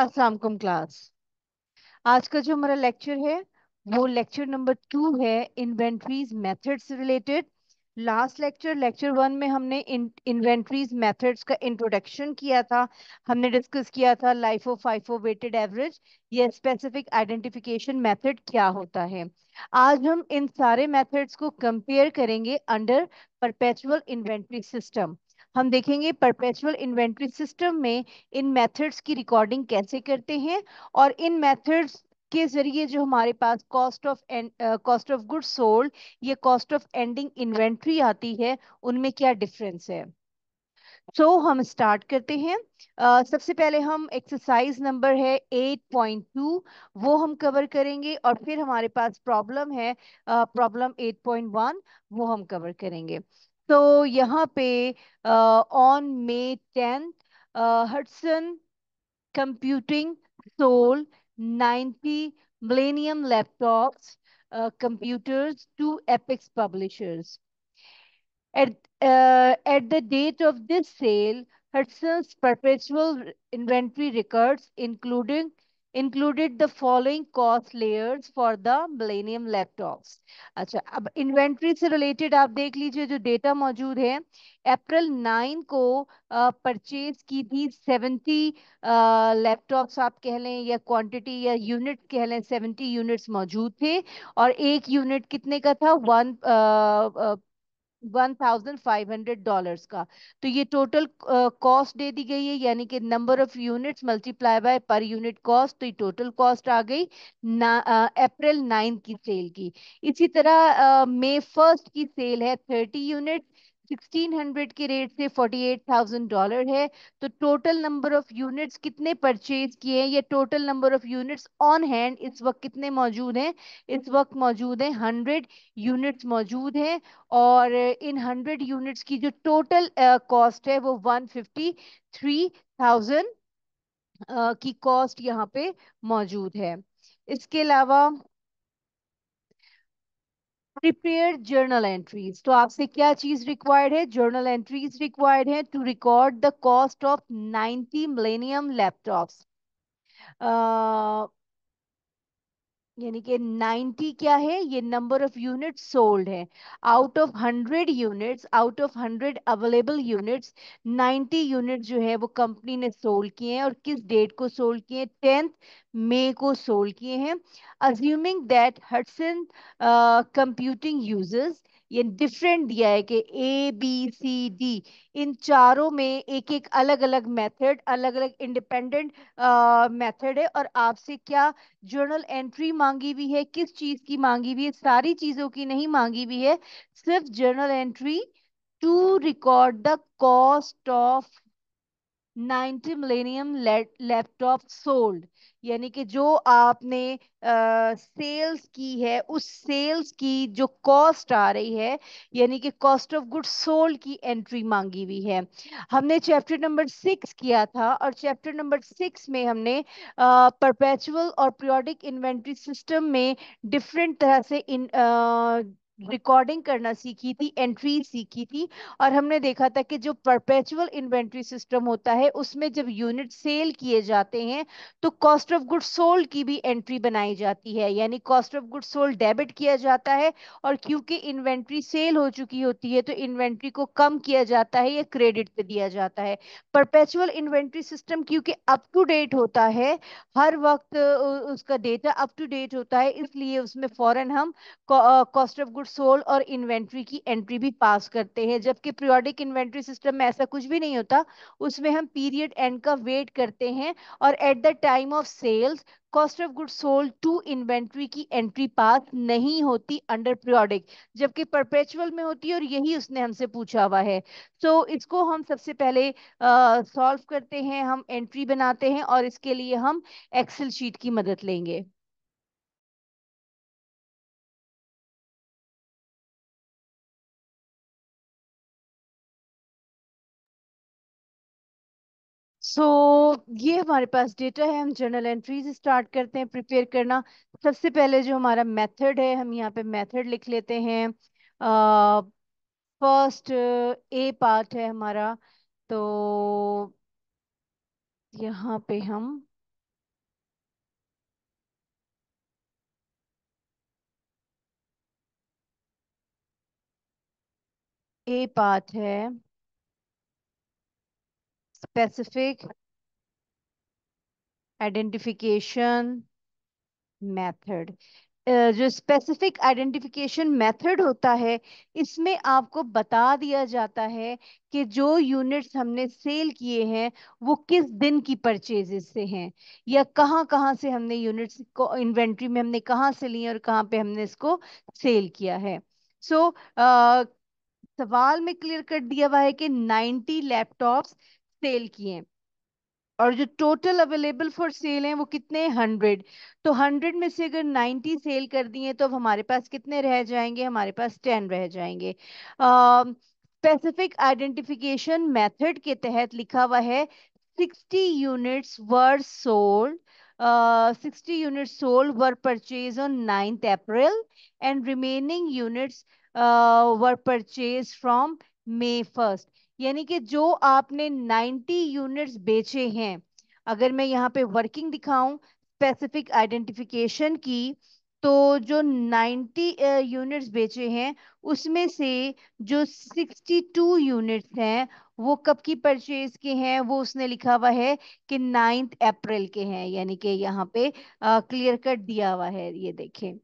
अस्सलाम वालेकुम क्लास आज का जो हमारा लेक्चर है वो लेक्चर नंबर टू है inventories methods related last lecture lecture one में हमने इन्वेंट्रीज मेथड्स का इंट्रोडक्शन किया था हमने डिस्कस किया था life LIFO FIFO weighted average या स्पेसिफिक आइडेंटिफिकेशन मेथड क्या होता है आज हम इन सारे मेथड्स को कंपेयर करेंगे अंडर परपेचुअल इन्वेंट्री सिस्टम हम देखेंगे परपेचुअल इन्वेंट्री सिस्टम में इन मेथड्स की रिकॉर्डिंग कैसे करते हैं और इन मेथड्स के जरिए जो हमारे पास cost of cost of good sold या कॉस्ट ऑफ एंडिंग इन्वेंट्री आती है उनमें क्या डिफरेंस है सो so, हम स्टार्ट करते हैं uh, सबसे पहले हम एक्सरसाइज नंबर है 8.2 वो हम कवर करेंगे और फिर हमारे पास प्रॉब्लम है प्रॉब्लम uh, 8.1 वो हम कवर करेंगे So, यहाँ on May may Hudson Computing sold soul 90 Millennium laptops, computers to Apex publishers. At, at the date of this sale, Hudson's perpetual inventory records, including included the following cost layers for the Millennium Laptops. अच्छा अब inventory से related आप देख लीजिए जो data मौजूद है अप्रैल 9 को परचेज की थी 70 लैपटॉप आप कह लें या क्वान्टिटी या यूनिट कह लें 70 यूनिट्स मौजूद थे और एक यूनिट कितने का था वन 1500 फाइव हंड्रेड डॉलर्स का तो ये टोटल कॉस्ट दे दी गई है यानी कि number of units multiply by per unit cost तो ये टोटल कॉस्ट आ गई अप्रैल अप्रैल 9 की सेल की इसी तरह मई फर्स्ट की सेल है थर्टी यूनिट 1600 के रेट से 48,000 डॉलर है तो टोटल नंबर ऑफ यूनिट्स कितने परचेज किए हैं या total number of units on hand इस वक्त कितने मौजूद हैं इस वक्त मौजूद हैं 100 यूनिट्स मौजूद हैं और इन 100 यूनिट्स की जो टोटल कॉस्ट uh, है वो 153,000 uh, की कॉस्ट यहाँ पे मौजूद है इसके अलावा prepared journal entries to aapse kya cheez required hai journal entries required hai to record the cost of 90 millennium laptops uh, यानी कि 90 क्या है ये नंबर ऑफ यूनिट सोल्ड है out of 100 units out of 100 available units 90 unit जो है वो company ने सोल्ड किए हैं और किस डेट को सोल्ड किए हैं टेंथ मई को सोल्ड किए हैं assuming that Hudson computing users ये डिफरेंट दिया है कि ए बी सी डी इन चारों में एक एक अलग अलग मेथड अलग अलग इंडिपेंडेंट मेथड है और आपसे क्या जर्नल एंट्री मांगी हुई है किस चीज की मांगी हुई है सारी चीजों की नहीं मांगी हुई है सिर्फ journal entry to record the cost of 90 Millennium laptop sold यानी कि जो आपने सेल्स की है उस सेल्स की जो कॉस्ट आ रही है यानी कि कॉस्ट ऑफ गुड सोल्ड की एंट्री मांगी हुई है हमने चैप्टर नंबर सिक्स किया था और चैप्टर नंबर सिक्स में हमने परपेचुअल और प्रियोडिक इन्वेंट्री सिस्टम में डिफरेंट तरह से इन uh, रिकॉर्डिंग करना सीखी थी एंट्री सीखी थी और हमने देखा था कि जो परपेचुअल इन्वेंट्री सिस्टम होता है उसमें जब यूनिट सेल किए जाते हैं तो कॉस्ट ऑफ गुड सोल्ड की भी एंट्री बनाई जाती है यानी cost of good sold debit किया जाता है और क्योंकि इन्वेंट्री सेल हो चुकी होती है तो इन्वेंट्री को कम किया जाता है या क्रेडिट पे दिया जाता है परपेचुअल इन्वेंट्री सिस्टम क्योंकि अप टू डेट होता है हर वक्त उसका डेटा अप टू डेट होता है इसलिए उसमें फॉरन हम कॉस्ट ऑफ गुड सोल और इन्वेंट्री की एंट्री भी पास करते हैं जबकि प्रियोडिक इन्वेंट्री सिस्टम में ऐसा कुछ भी नहीं होता उसमें हम पीरियड एंड का वेट करते हैं और at the time of sales cost of good sold to inventory की एंट्री पास नहीं होती अंडर प्रियोडिक जबकि परपेचुअल में होती है और यही उसने हमसे पूछा हुआ है तो so, इसको हम सबसे पहले सॉल्व uh, करते हैं हम एंट्री बनाते हैं और इसके लिए हम एक्सेल शीट की मदद लेंगे सो so, ये हमारे पास डेटा है हम जर्नल एंट्रीज स्टार्ट करते हैं प्रिपेयर करना सबसे पहले जो हमारा मेथड है हम यहाँ पे मेथड लिख लेते हैं फर्स्ट ए पार्ट है हमारा तो यहाँ पे हम ए पार्ट है specific आइडेंटिफिकेशन मेथड जो स्पेसिफिक आइडेंटिफिकेशन मेथड होता है इसमें आपको बता दिया जाता है कि जो यूनिट्स हमने सेल किए हैं वो किस दिन की परचेजेस से हैं या कहां कहां से हमने यूनिट्स को इन्वेंट्री में हमने कहां से लिए और कहां पे हमने इसको सेल किया है सो so, uh, सवाल में क्लियर कट दिया हुआ है कि 90 लैपटॉप्स सेल किए और जो टोटल अवेलेबल फॉर सेल हैं वो कितने हंड्रेड तो हंड्रेड में से अगर नाइन्टी सेल कर दिए तो अब हमारे पास कितने रह जाएंगे हमारे पास टेन रह जाएंगे स्पेसिफिक आइडेंटिफिकेशन मेथड के तहत लिखा हुआ है sixty units were sold sixty units units were purchase on ninth April and remaining units were purchase from May first यानी कि जो आपने 90 यूनिट्स बेचे हैं अगर मैं यहाँ पे वर्किंग दिखाऊं स्पेसिफिक आइडेंटिफिकेशन की तो जो 90 यूनिट्स uh, बेचे हैं उसमें से जो 62 यूनिट्स हैं वो कब की परचेज के हैं वो उसने लिखा हुआ है कि नाइन्थ अप्रैल के हैं यानी कि यहाँ पे क्लियर uh, कट दिया हुआ है ये देखें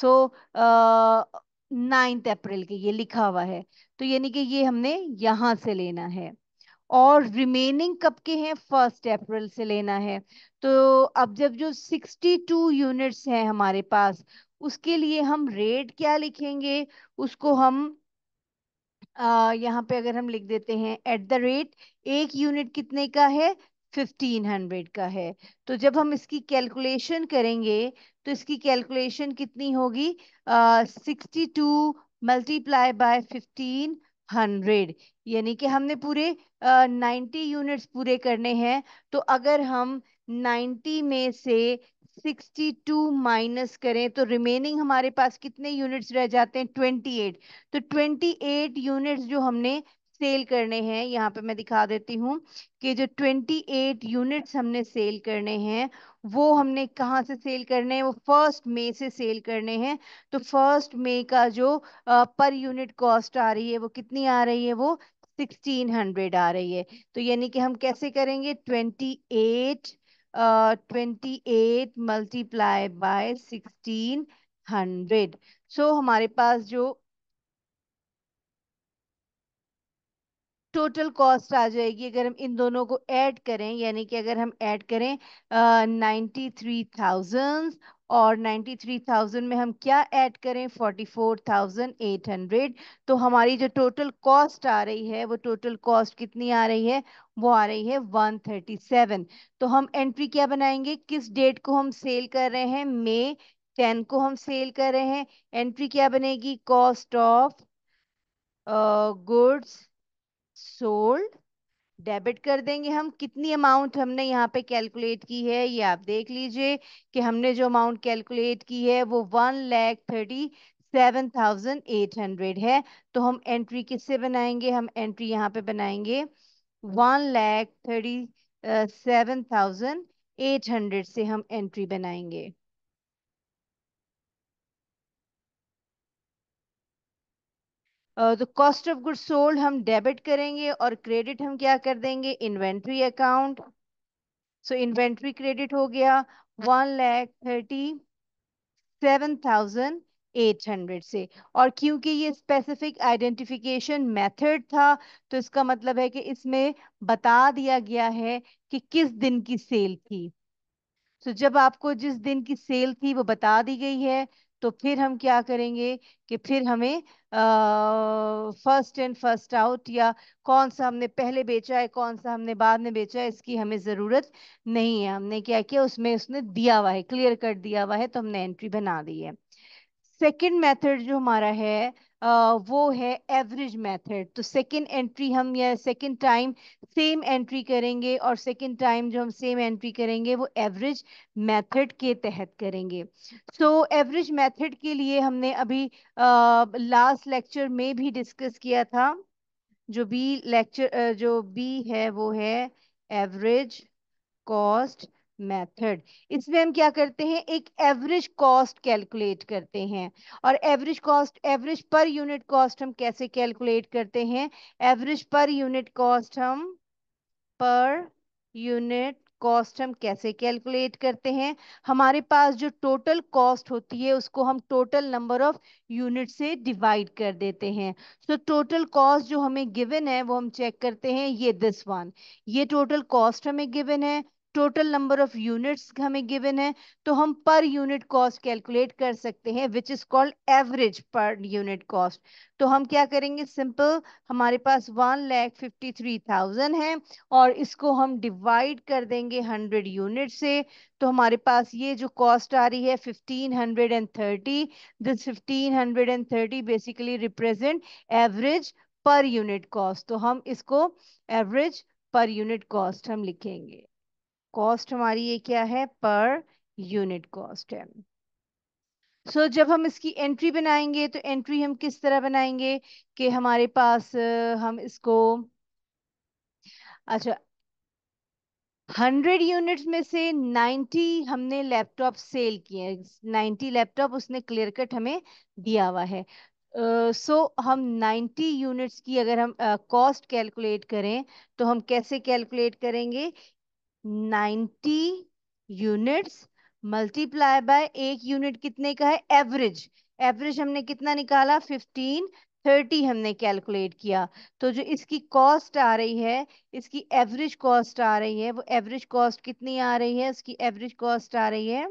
so so, uh, ninth April के ये लिखा हुआ है तो यानी कि ये हमने यहाँ से लेना है और रिमेनिंग कब के हैं फर्स्ट अप्रैल से लेना है तो अब जब जो 62 यूनिट्स हैं हमारे पास उसके लिए हम रेट क्या लिखेंगे उसको हम यहाँ पे अगर हम लिख देते हैं एट द रेट एक यूनिट कितने का है 1500 का है तो जब हम इसकी कैलकुलेशन करेंगे तो इसकी कैलकुलेशन कितनी होगी sixty two multiply by fifteen hundred यानी कि हमने पूरे नाइन्टी uh, यूनिट्स पूरे करने हैं तो अगर हम नाइन्टी में से सिक्सटी टू माइनस करें तो रिमेनिंग हमारे पास कितने यूनिट्स रह जाते हैं ट्वेंटी एट तो ट्वेंटी एट यूनिट्स जो हमने सेल करने हैं यहाँ पे मैं दिखा देती हूँ कि जो 28 यूनिट्स हमने सेल करने हैं वो हमने कहाँ से सेल करने हैं वो फर्स्ट मई से सेल करने हैं तो फर्स्ट मई का जो आ, पर यूनिट कॉस्ट आ रही है वो कितनी आ रही है वो 1600 आ रही है तो यानी कि हम कैसे करेंगे 28 twenty eight multiply by sixteen hundred so हमारे पास जो टोटल कॉस्ट आ जाएगी अगर हम इन दोनों को ऐड करें यानी कि अगर हम ऐड करें नाइन्टी थ्री थाउजेंड और थ्री थाउजेंड में हम क्या ऐड करें forty four thousand eight hundred तो हमारी जो टोटल कॉस्ट आ रही है वो टोटल कॉस्ट कितनी आ रही है वो आ रही है वन थर्टी सेवन तो हम एंट्री क्या बनाएंगे किस डेट को हम सेल कर रहे हैं मे टेन को हम सेल कर रहे हैं एंट्री क्या बनेगी cost of goods sold debit कर देंगे हम कितनी अमाउंट हमने यहाँ पे कैलकुलेट की है ये आप देख लीजिए कि हमने जो अमाउंट कैलकुलेट की है वो one lakh thirty seven thousand eight hundred है तो हम एंट्री किससे बनाएंगे हम एंट्री यहाँ पे बनाएंगे one lakh thirty seven thousand eight hundred से हम एंट्री बनाएंगे तो कॉस्ट ऑफ गुड सोल्ड हम डेबिट करेंगे और क्रेडिट हम क्या कर देंगे inventory account so inventory credit हो गया one lakh thirty seven thousand eight hundred से और क्योंकि ये स्पेसिफिक आइडेंटिफिकेशन मेथड था तो इसका मतलब है कि इसमें बता दिया गया है कि किस दिन की सेल थी तो so, जब आपको जिस दिन की सेल थी वो बता दी गई है तो फिर हम क्या करेंगे कि फिर हमें फर्स्ट एंड फर्स्ट आउट या कौन सा हमने पहले बेचा है कौन सा हमने बाद में बेचा है इसकी हमें ज़रूरत नहीं है हमने क्या किया उसमें उसने दिया हुआ है क्लियर कट दिया हुआ है तो हमने एंट्री बना दी है सेकेंड मेथड जो हमारा है वो है एवरेज मेथड तो सेकेंड एंट्री हम या सेकेंड टाइम सेम एंट्री करेंगे और सेकेंड टाइम जो हम सेम एंट्री करेंगे वो एवरेज मेथड के तहत करेंगे सो एवरेज मेथड के लिए हमने अभी लास्ट लेक्चर में भी डिस्कस किया था जो बी लेक्चर जो बी है वो है एवरेज कॉस्ट मेथड इसमें हम क्या करते हैं एक एवरेज कॉस्ट कैलकुलेट करते हैं और average cost average per unit cost हम कैसे कैलकुलेट करते हैं एवरेज पर यूनिट कॉस्ट हम पर यूनिट कॉस्ट हम कैसे कैलकुलेट करते हैं हमारे पास जो टोटल कॉस्ट होती है उसको हम टोटल नंबर ऑफ यूनिट से डिवाइड कर देते हैं सो तो टोटल कॉस्ट जो हमें गिवन है वो हम चेक करते हैं ये दिस वन ये टोटल कॉस्ट हमें गिवन है टोटल नंबर ऑफ यूनिट्स हमें गिवन है तो हम पर यूनिट कॉस्ट कैलकुलेट कर सकते हैं which is called average per unit cost तो हम क्या करेंगे सिंपल हमारे पास one lakh fifty three thousand है और इसको हम डिवाइड कर देंगे हंड्रेड यूनिट से तो हमारे पास ये जो कॉस्ट आ रही है fifteen hundred and thirty this fifteen hundred and thirty basically represent average per unit cost तो हम इसको एवरेज पर यूनिट कॉस्ट हम लिखेंगे कॉस्ट हमारी ये क्या है पर यूनिट कॉस्ट है सो so, जब हम इसकी एंट्री बनाएंगे तो एंट्री हम किस तरह बनाएंगे कि हमारे पास हम इसको अच्छा हंड्रेड यूनिट्स में से नाइन्टी हमने लैपटॉप सेल किए नाइन्टी लैपटॉप उसने क्लियर कट हमें दिया हुआ है सो uh, so, हम नाइन्टी यूनिट्स की अगर हम कॉस्ट uh, कैलकुलेट करें तो हम कैसे कैलकुलेट करेंगे 90 यूनिट्स मल्टीप्लाई बाय एक यूनिट कितने का है एवरेज एवरेज हमने कितना निकाला 15 30 हमने कैलकुलेट किया तो जो इसकी कॉस्ट आ रही है इसकी एवरेज कॉस्ट आ रही है वो एवरेज कॉस्ट कितनी आ रही है इसकी एवरेज कॉस्ट आ रही है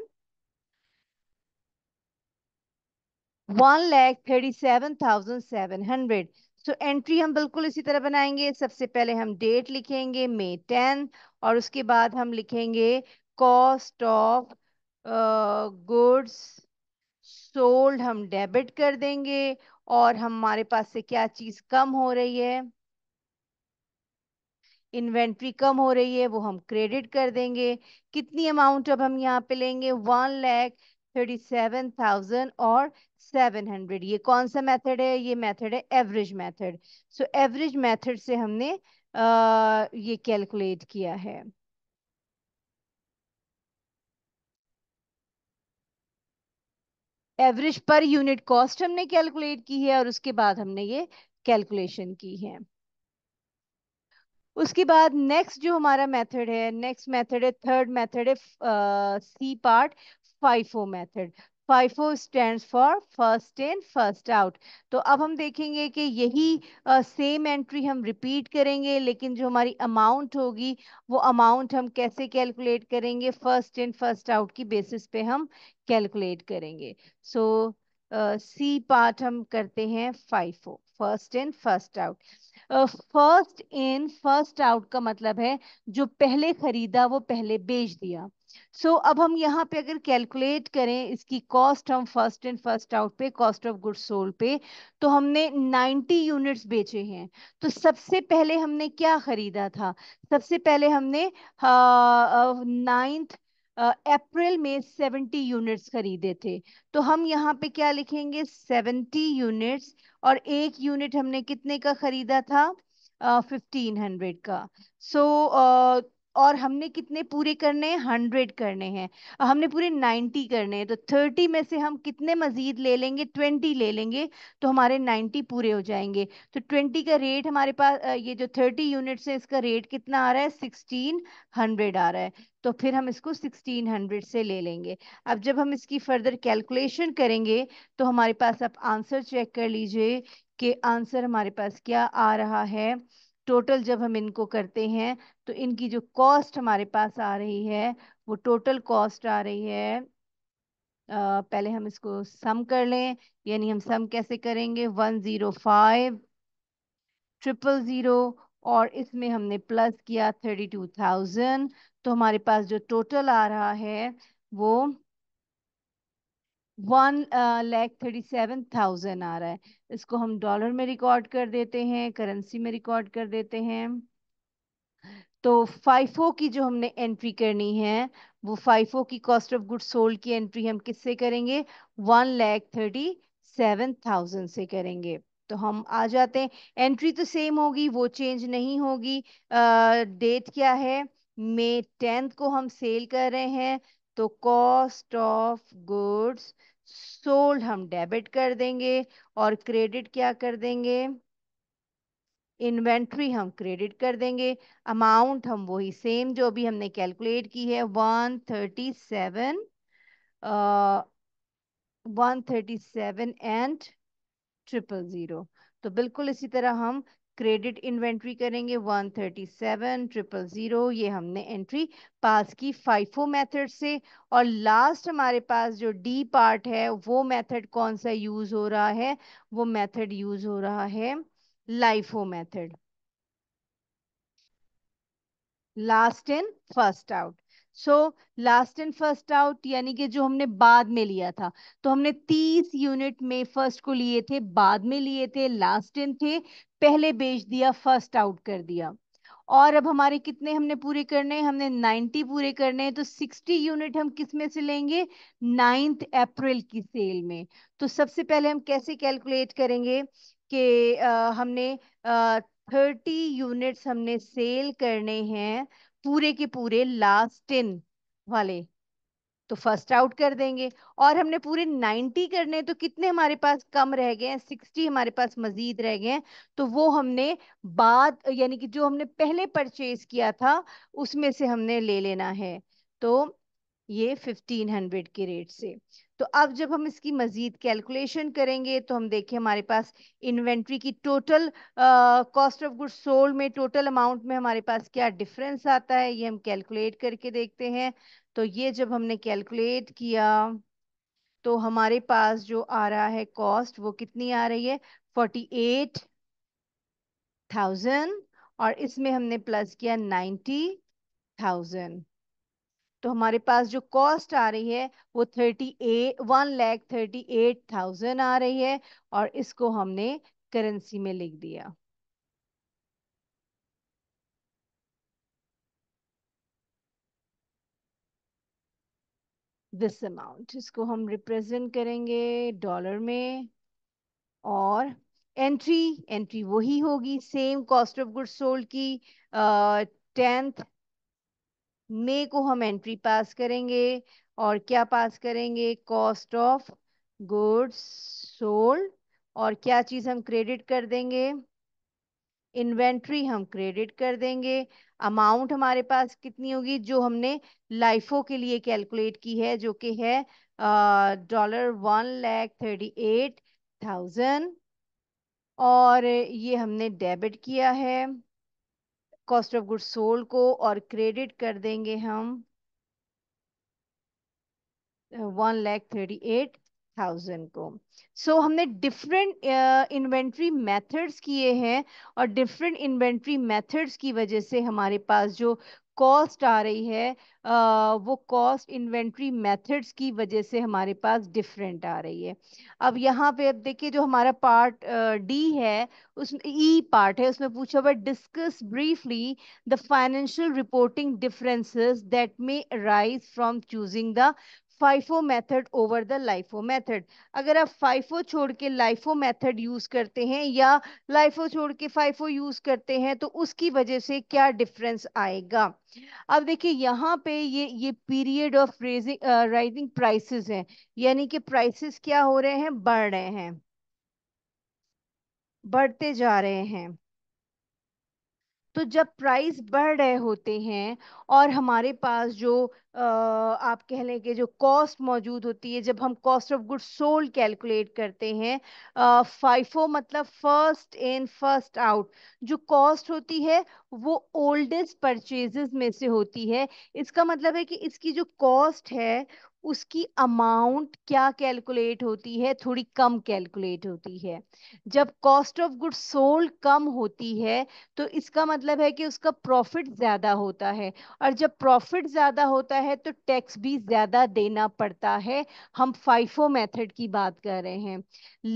one lakh thirty seven thousand seven hundred तो एंट्री हम बिल्कुल इसी तरह बनाएंगे सबसे पहले हम डेट लिखेंगे मे टेन और उसके बाद हम लिखेंगे कॉस्ट ऑफ गुड्स सोल्ड हम डेबिट कर देंगे और हमारे पास से क्या चीज कम हो रही है इन्वेंट्री कम हो रही है वो हम क्रेडिट कर देंगे कितनी अमाउंट अब हम यहाँ पे लेंगे one lakh thirty seven thousand और सेवन हंड्रेड ये कौन सा मेथड है ये मेथड है average method so average method से हमने आ, ये कैलकुलेट किया है एवरेज पर यूनिट कॉस्ट हमने कैलकुलेट की है और उसके बाद हमने ये कैलकुलेशन की है उसके बाद नेक्स्ट जो हमारा मेथड है नेक्स्ट मेथड है थर्ड मेथड है C part FIFO method FIFO stand for first in first out तो अब हम देखेंगे कि यही सेम uh, एंट्री हम रिपीट करेंगे लेकिन जो हमारी अमाउंट होगी वो अमाउंट हम कैसे कैलकुलेट करेंगे फर्स्ट इन फर्स्ट आउट की बेसिस पे हम कैलकुलेट करेंगे सो सी पार्ट हम करते हैं FIFO first in first out first in first out का मतलब है जो पहले खरीदा वो पहले बेच दिया सो so, अब हम यहाँ पे अगर कैलकुलेट करें इसकी कॉस्ट हम फर्स्ट इन फर्स्ट आउट पे कॉस्ट ऑफ गुड सोल पे तो हमने 90 यूनिट्स बेचे हैं तो सबसे पहले हमने क्या खरीदा था सबसे पहले हमने नाइन्थ अप्रैल में 70 यूनिट्स खरीदे थे तो हम यहाँ पे क्या लिखेंगे 70 यूनिट्स और एक यूनिट हमने कितने का खरीदा था फिफ्टीन uh, हंड्रेड का सो so, uh, और हमने कितने पूरे करने हैं हंड्रेड करने हैं हमने पूरे नाइन्टी करने हैं तो थर्टी में से हम कितने मजीद ले लेंगे ट्वेंटी ले लेंगे तो हमारे नाइन्टी पूरे हो जाएंगे तो ट्वेंटी का रेट हमारे पास ये जो थर्टी यूनिट्स है इसका रेट कितना आ रहा है सिक्सटीन हंड्रेड आ रहा है तो फिर हम इसको सिक्सटीन हंड्रेड से ले लेंगे अब जब हम इसकी फर्दर कैलकुलेशन करेंगे तो हमारे पास आप आंसर चेक कर लीजिए कि आंसर हमारे पास क्या आ रहा है टोटल जब हम इनको करते हैं तो इनकी जो कॉस्ट हमारे पास आ रही है वो टोटल कॉस्ट आ रही है आ, पहले हम इसको सम कर लें यानी हम सम कैसे करेंगे one zero five triple zero और इसमें हमने प्लस किया थर्टी टू थाउजेंड तो हमारे पास जो टोटल आ रहा है वो one lakh thirty seven thousand आ रहा है इसको हम डॉलर में रिकॉर्ड कर देते हैं करेंसी में रिकॉर्ड कर देते हैं तो फाइफो की जो हमने एंट्री करनी है वो फाइफो की कॉस्ट ऑफ गुड सोल्ड की एंट्री हम किससे करेंगे one lakh thirty seven thousand से करेंगे तो हम आ जाते हैं एंट्री तो सेम होगी वो चेंज नहीं होगी आ, डेट क्या है मे टेंथ को हम सेल कर रहे हैं तो कॉस्ट ऑफ गुड्स सोल्ड हम डेबिट कर देंगे और क्रेडिट क्या कर देंगे इन्वेंट्री हम क्रेडिट कर देंगे अमाउंट हम वही सेम जो अभी हमने कैलकुलेट की है one thirty seven one thirty seven and triple zero तो बिल्कुल इसी तरह हम क्रेडिट इन्वेंट्री करेंगे one thirty seven triple zero ये हमने एंट्री पास की फाइफो मेथड से और लास्ट हमारे पास जो डी पार्ट है वो मेथड कौन सा यूज़ हो रहा है वो मेथड यूज़ हो रहा है LIFO method last in first out so last and first out यानी कि जो हमने बाद में लिया था तो हमने तीस यूनिट में फर्स्ट को लिए थे बाद में लिए थे लास्ट इन थे पहले बेच दिया फर्स्ट आउट कर दिया और अब हमारे कितने हमने पूरे करने हैं हमने 90 पूरे करने हैं तो 60 यूनिट हम किस में से लेंगे नाइन्थ अप्रैल की सेल में तो सबसे पहले हम कैसे कैलकुलेट करेंगे कि हमने आ, 30 यूनिट्स हमने सेल करने हैं पूरे के पूरे लास्ट इन वाले तो फर्स्ट आउट कर देंगे और हमने पूरे 90 करने तो कितने हमारे पास कम रह गए हैं 60 हमारे पास मजीद रह गए हैं तो वो हमने बाद यानी कि जो हमने पहले परचेज किया था उसमें से हमने ले लेना है तो ये 1500 के रेट से तो अब जब हम इसकी मजीद कैलकुलेशन करेंगे तो हम देखें हमारे पास इन्वेंट्री की total cost of good sold में टोटल अमाउंट में हमारे पास क्या डिफरेंस आता है ये हम कैलकुलेट करके देखते हैं तो ये जब हमने कैलकुलेट किया तो हमारे पास जो आ रहा है कॉस्ट वो कितनी आ रही है फोर्टी एट थाउजेंड और इसमें हमने प्लस किया नाइन्टी थाउजेंड तो हमारे पास जो कॉस्ट आ रही है वो thirty eight one lakh thirty eight thousand आ रही है और इसको हमने करेंसी में लिख दिया दिस अमाउंट इसको हम रिप्रेजेंट करेंगे डॉलर में और एंट्री एंट्री वही होगी same cost of good sold की टेंथ मे को हम एंट्री पास करेंगे और क्या पास करेंगे कॉस्ट ऑफ गुड्स सोल्ड और क्या चीज हम क्रेडिट कर देंगे इन्वेंट्री हम क्रेडिट कर देंगे अमाउंट हमारे पास कितनी होगी जो हमने लाइफों के लिए कैलकुलेट की है जो कि है dollar one lakh thirty eight thousand और ये हमने डेबिट किया है कॉस्ट ऑफ गुड सोल्ड को और क्रेडिट कर देंगे हम one lakh thirty eight thousand को सो so, हमने डिफरेंट इन्वेंट्री मेथड्स किए हैं और डिफरेंट इन्वेंट्री मेथड्स की वजह से हमारे पास जो कॉस्ट आ रही है आ, वो कॉस्ट इन्वेंट्री मेथड्स की वजह से हमारे पास डिफरेंट आ रही है अब यहाँ पे अब देखिए जो हमारा पार्ट डी है उसमें ई e पार्ट है उसमें पूछा हुआ discuss briefly the financial reporting differences that may arise from choosing the FIFO method over the LIFO method अगर आप फाइफो छोड़ के लाइफो मेथड यूज करते हैं या लाइफो छोड़ के फाइफो यूज करते हैं तो उसकी वजह से क्या डिफरेंस आएगा अब देखिए यहाँ पे ये ये period of raising rising prices है यानी कि प्राइसेस क्या हो रहे हैं बढ़ रहे हैं बढ़ते जा रहे हैं तो जब प्राइस बढ़ रहे होते हैं और हमारे पास जो आप कह लें कि जो कॉस्ट मौजूद होती है जब हम cost of good sold calculate करते हैं फाइफो मतलब फर्स्ट इन फर्स्ट आउट जो कॉस्ट होती है वो ओल्डेस्ट परचेजेस में से होती है इसका मतलब है कि इसकी जो कॉस्ट है उसकी अमाउंट क्या कैलकुलेट होती है थोड़ी कम कैलकुलेट होती है जब कॉस्ट ऑफ गुड सोल्ड कम होती है तो इसका मतलब है कि उसका प्रॉफिट ज़्यादा होता है और जब प्रॉफिट ज़्यादा होता है तो टैक्स भी ज़्यादा देना पड़ता है हम फाइफो मेथड की बात कर रहे हैं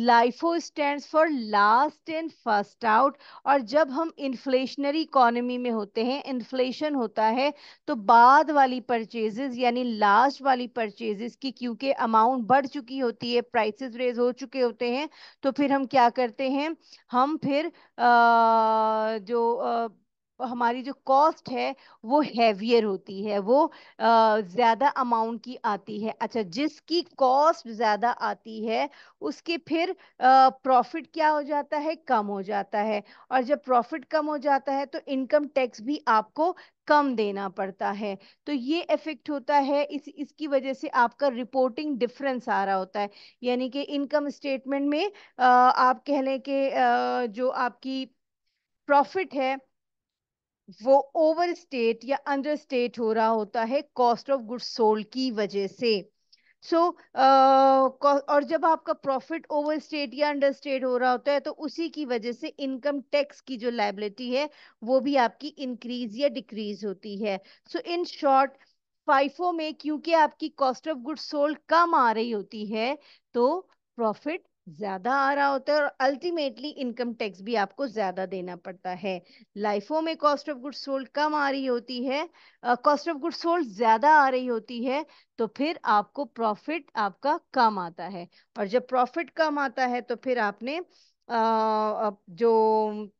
LIFO stands for last and first out और जब हम इन्फ्लेशनरी इकोनॉमी में होते हैं इन्फ्लेशन होता है तो बाद वाली परचेजेस यानी लास्ट वाली परचेजेस की क्योंकि अमाउंट बढ़ चुकी होती है प्राइसेस रेज हो चुके होते हैं तो फिर हम क्या करते हैं हम फिर आ, जो आ, हमारी जो कॉस्ट है वो हैवियर होती है वो ज़्यादा अमाउंट की आती है अच्छा जिसकी कॉस्ट ज़्यादा आती है उसके फिर प्रॉफिट क्या हो जाता है कम हो जाता है और जब प्रॉफिट कम हो जाता है तो इनकम टैक्स भी आपको कम देना पड़ता है तो ये इफेक्ट होता है इस इसकी वजह से आपका रिपोर्टिंग डिफरेंस आ रहा होता है यानी कि इनकम स्टेटमेंट में आ, आप कह लें कि जो आपकी प्रॉफिट है वो ओवर स्टेट या अंडर स्टेट हो रहा होता है कॉस्ट ऑफ गुड्स सोल्ड की वजह से सो so, uh, और जब आपका प्रॉफिट ओवर स्टेट या अंडर स्टेट हो रहा होता है तो उसी की वजह से इनकम टैक्स की जो लाइबिलिटी है वो भी आपकी इंक्रीज या डिक्रीज होती है सो इन शॉर्ट फाइफो में क्योंकि आपकी कॉस्ट ऑफ गुड्स सोल्ड कम आ रही होती है तो प्रॉफिट ज्यादा आ रहा होता है और अल्टीमेटली इनकम टैक्स भी आपको ज्यादा देना पड़ता है लाइफों में कॉस्ट ऑफ गुड्स सोल्ड कम आ रही होती है कॉस्ट ऑफ गुड्स सोल्ड ज्यादा आ रही होती है तो फिर आपको प्रॉफिट आपका कम आता है और जब प्रॉफिट कम आता है तो फिर आपने आ, जो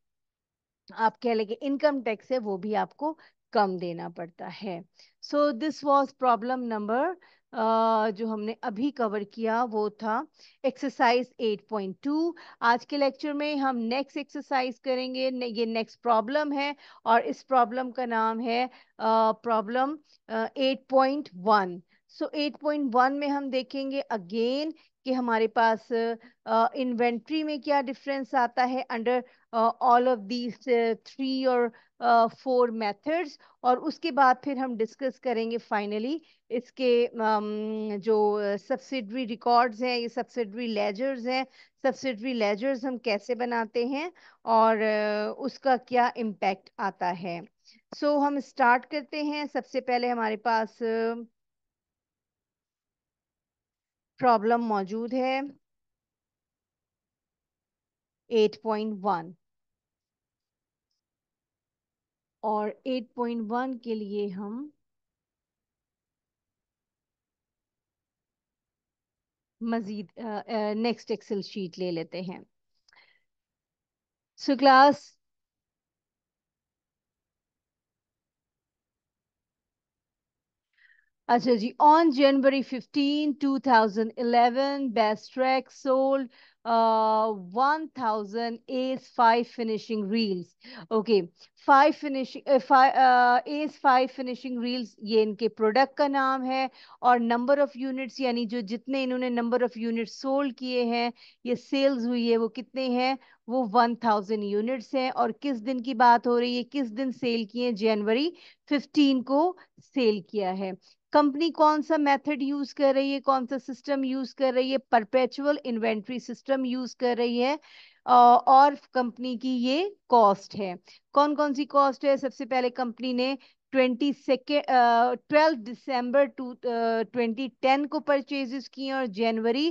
आप कह लेंगे इनकम टैक्स है वो भी आपको कम देना पड़ता है so this was problem number जो हमने अभी कवर किया वो था एक्सरसाइज 8.2 आज के लेक्चर में हम नेक्स्ट एक्सरसाइज करेंगे ये नेक्स्ट प्रॉब्लम है और इस प्रॉब्लम का नाम है प्रॉब्लम 8.1 सो so 8.1 में हम देखेंगे अगेन कि हमारे पास इन्वेंट्री uh, में क्या डिफरेंस आता है under all of these three और फोर uh, मेथड्स और उसके बाद फिर हम डिस्कस करेंगे फाइनली इसके um, जो सब्सिडरी रिकॉर्ड्स हैं ये सब्सिडरी लेजर्स हैं सब्सिडरी लेजर्स हम कैसे बनाते हैं और uh, उसका क्या इम्पैक्ट आता है सो so, हम स्टार्ट करते हैं सबसे पहले हमारे पास प्रॉब्लम uh, मौजूद है 8.1 और 8.1 के लिए हम मजीद नेक्स्ट एक्सेल शीट ले लेते हैं सो क्लास अच्छा जी on January 15 2011 best track sold uh, 1000 AS5 finishing reels. Okay, five finishing S five finishing reels ये इनके प्रोडक्ट का नाम है और नंबर ऑफ यूनिट्स यानी जो जितने इन्होंने नंबर ऑफ यूनिट्स सोल्ड किए हैं ये सेल्स हुई है वो कितने हैं वो वन थाउजेंड यूनिट्स हैं और किस दिन की बात हो रही है किस दिन सेल किए जनवरी फिफ्टीन को सेल किया है कंपनी कौन सा मेथड यूज कर रही है कौन सा सिस्टम यूज कर रही है परपेचुअल इन्वेंट्री सिस्टम यूज कर रही है और कंपनी की ये कॉस्ट है कौन कौन सी कॉस्ट है सबसे पहले कंपनी ने twenty second twelve December two twenty ten को परचेजेस की हैं और जनवरी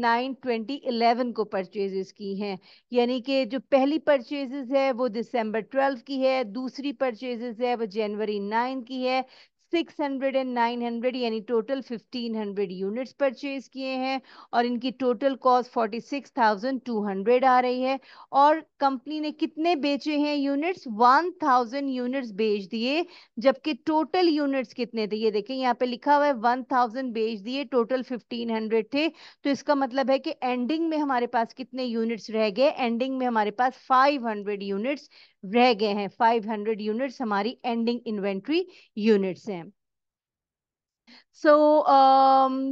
नाइन ट्वेंटी इलेवन को परचेजेस की हैं यानी कि जो पहली परचेजेस है वो दिसंबर ट्वेल्व की है दूसरी परचेजेस है वो जनवरी नाइन की है 600 एंड 900 यानी टोटल 1500 यूनिट्स परचेज किए हैं और इनकी टोटल कॉस्ट 46,200 आ रही है और कंपनी ने कितने बेचे हैं यूनिट्स 1000 यूनिट्स बेच दिए जबकि टोटल यूनिट्स कितने थे ये देखें यहाँ पे लिखा हुआ है 1000 बेच दिए टोटल 1500 थे तो इसका मतलब है कि एंडिंग में हमारे पास कितने यूनिट्स रह गए एंडिंग में हमारे पास 500 यूनिट्स रह गए हैं 500 यूनिट्स हमारी एंडिंग इन्वेंट्री यूनिट्स हैं so so,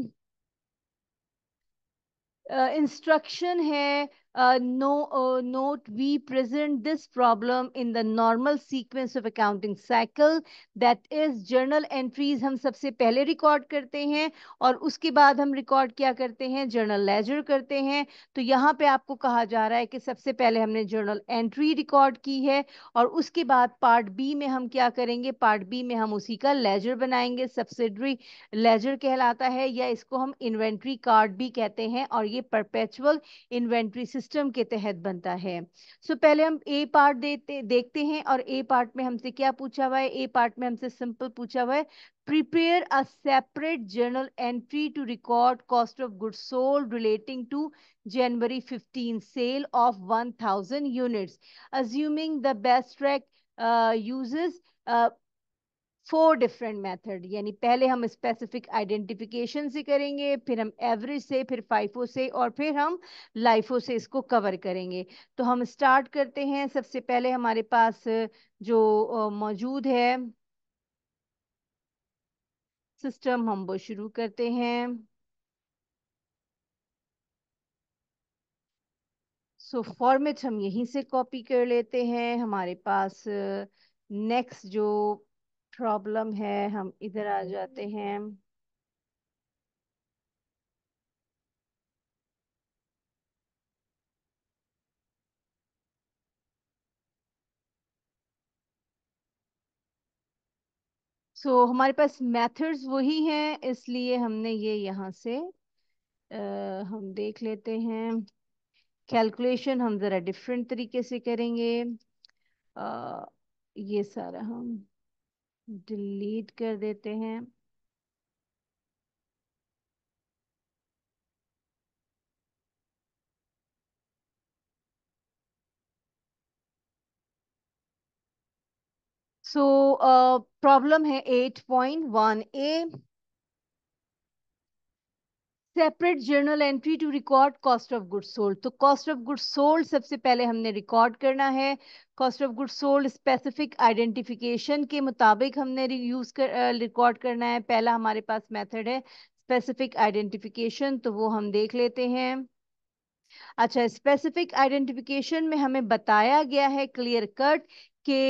instruction um, uh, है uh, no, uh, note, we present this problem in the normal sequence of accounting cycle. That is, journal entries हम सबसे पहले रिकॉर्ड करते हैं और उसके बाद हम रिकॉर्ड क्या करते हैं जर्नल लेजर करते हैं तो यहाँ पे आपको कहा जा रहा है कि सबसे पहले हमने जर्नल एंट्री रिकॉर्ड की है और उसके बाद पार्ट बी में हम क्या करेंगे पार्ट बी में हम उसी का लेजर बनाएंगे सब्सिडरी लेजर कहलाता है या इसको हम इन्वेंट्री कार्ड भी कहते हैं और ये परपेचुअल इन्वेंट्री सिस्टम सिस्टम के तहत बनता है सो so, पहले हम ए पार्ट देते देखते हैं और ए पार्ट में हमसे क्या पूछा हुआ है ए पार्ट में हमसे सिंपल पूछा हुआ है prepare a separate journal entry to record cost of good sold relating to January 15 sale of 1000 units assuming the best track uses four different method यानी पहले हम स्पेसिफिक आइडेंटिफिकेशन से करेंगे फिर हम एवरेज से फिर फाइफो से और फिर हम लाइफो से इसको कवर करेंगे तो हम स्टार्ट करते हैं सबसे पहले हमारे पास जो मौजूद है सिस्टम हम वो शुरू करते हैं सो so, फॉर्मेट हम यहीं से कॉपी कर लेते हैं हमारे पास नेक्स्ट जो प्रॉब्लम है हम इधर आ हम्म। जाते हैं सो so, हमारे पास मेथड्स वही हैं इसलिए हमने ये यहाँ से आ, हम देख लेते हैं कैलकुलेशन हम ज़रा डिफरेंट तरीके से करेंगे आ, ये सारा हम डिलीट कर देते हैं सो so, प्रॉब्लम uh, है 8.1 a separate journal entry to record cost of goods sold तो कॉस्ट ऑफ गुड्स सोल्ड सबसे पहले हमने रिकॉर्ड करना है cost of goods sold specific identification के मुताबिक हमने यूज कर रिकॉर्ड uh, करना है पहला हमारे पास मेथड है स्पेसिफिक आइडेंटिफिकेशन तो वो हम देख लेते हैं अच्छा स्पेसिफिक आइडेंटिफिकेशन में हमें बताया गया है क्लियर कट के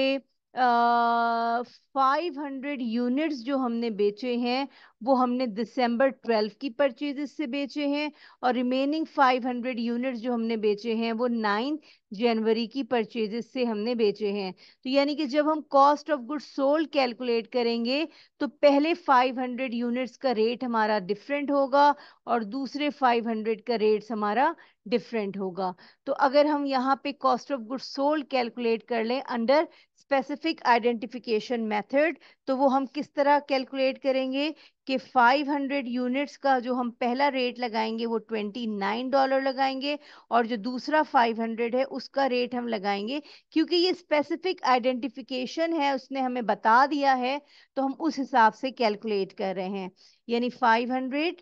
500 यूनिट्स जो हमने बेचे हैं वो हमने दिसंबर 12 की परचेजेस से बेचे हैं और रिमेनिंग 500 यूनिट्स जो हमने बेचे हैं वो 9 जनवरी की परचेजेस से हमने बेचे हैं तो यानी कि जब हम cost of goods sold calculate करेंगे तो पहले 500 यूनिट्स का रेट हमारा डिफरेंट होगा और दूसरे 500 का रेट हमारा डिफरेंट होगा तो अगर हम यहाँ पे cost of goods sold calculate कर लें under specific identification math method तो वो हम किस तरह कैलकुलेट करेंगे कि 500 यूनिट्स का जो हम पहला रेट लगाएंगे वो 29 डॉलर लगाएंगे और जो दूसरा 500 है उसका रेट हम लगाएंगे क्योंकि ये स्पेसिफिक आइडेंटिफिकेशन है उसने हमें बता दिया है तो हम उस हिसाब से कैलकुलेट कर रहे हैं यानी 500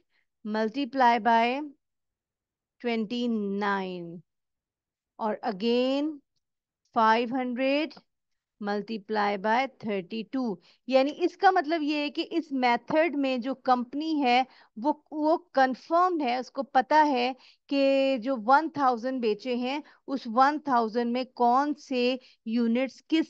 मल्टीप्लाई बाय ट्वेंटी और again 500 multiply by thirty two यानी इसका मतलब ये है कि इस मेथड में जो कंपनी है वो वो कंफर्म है उसको पता है कि जो वन थाउजेंड बेचे हैं उस वन थाउजेंड में कौन से यूनिट्स किस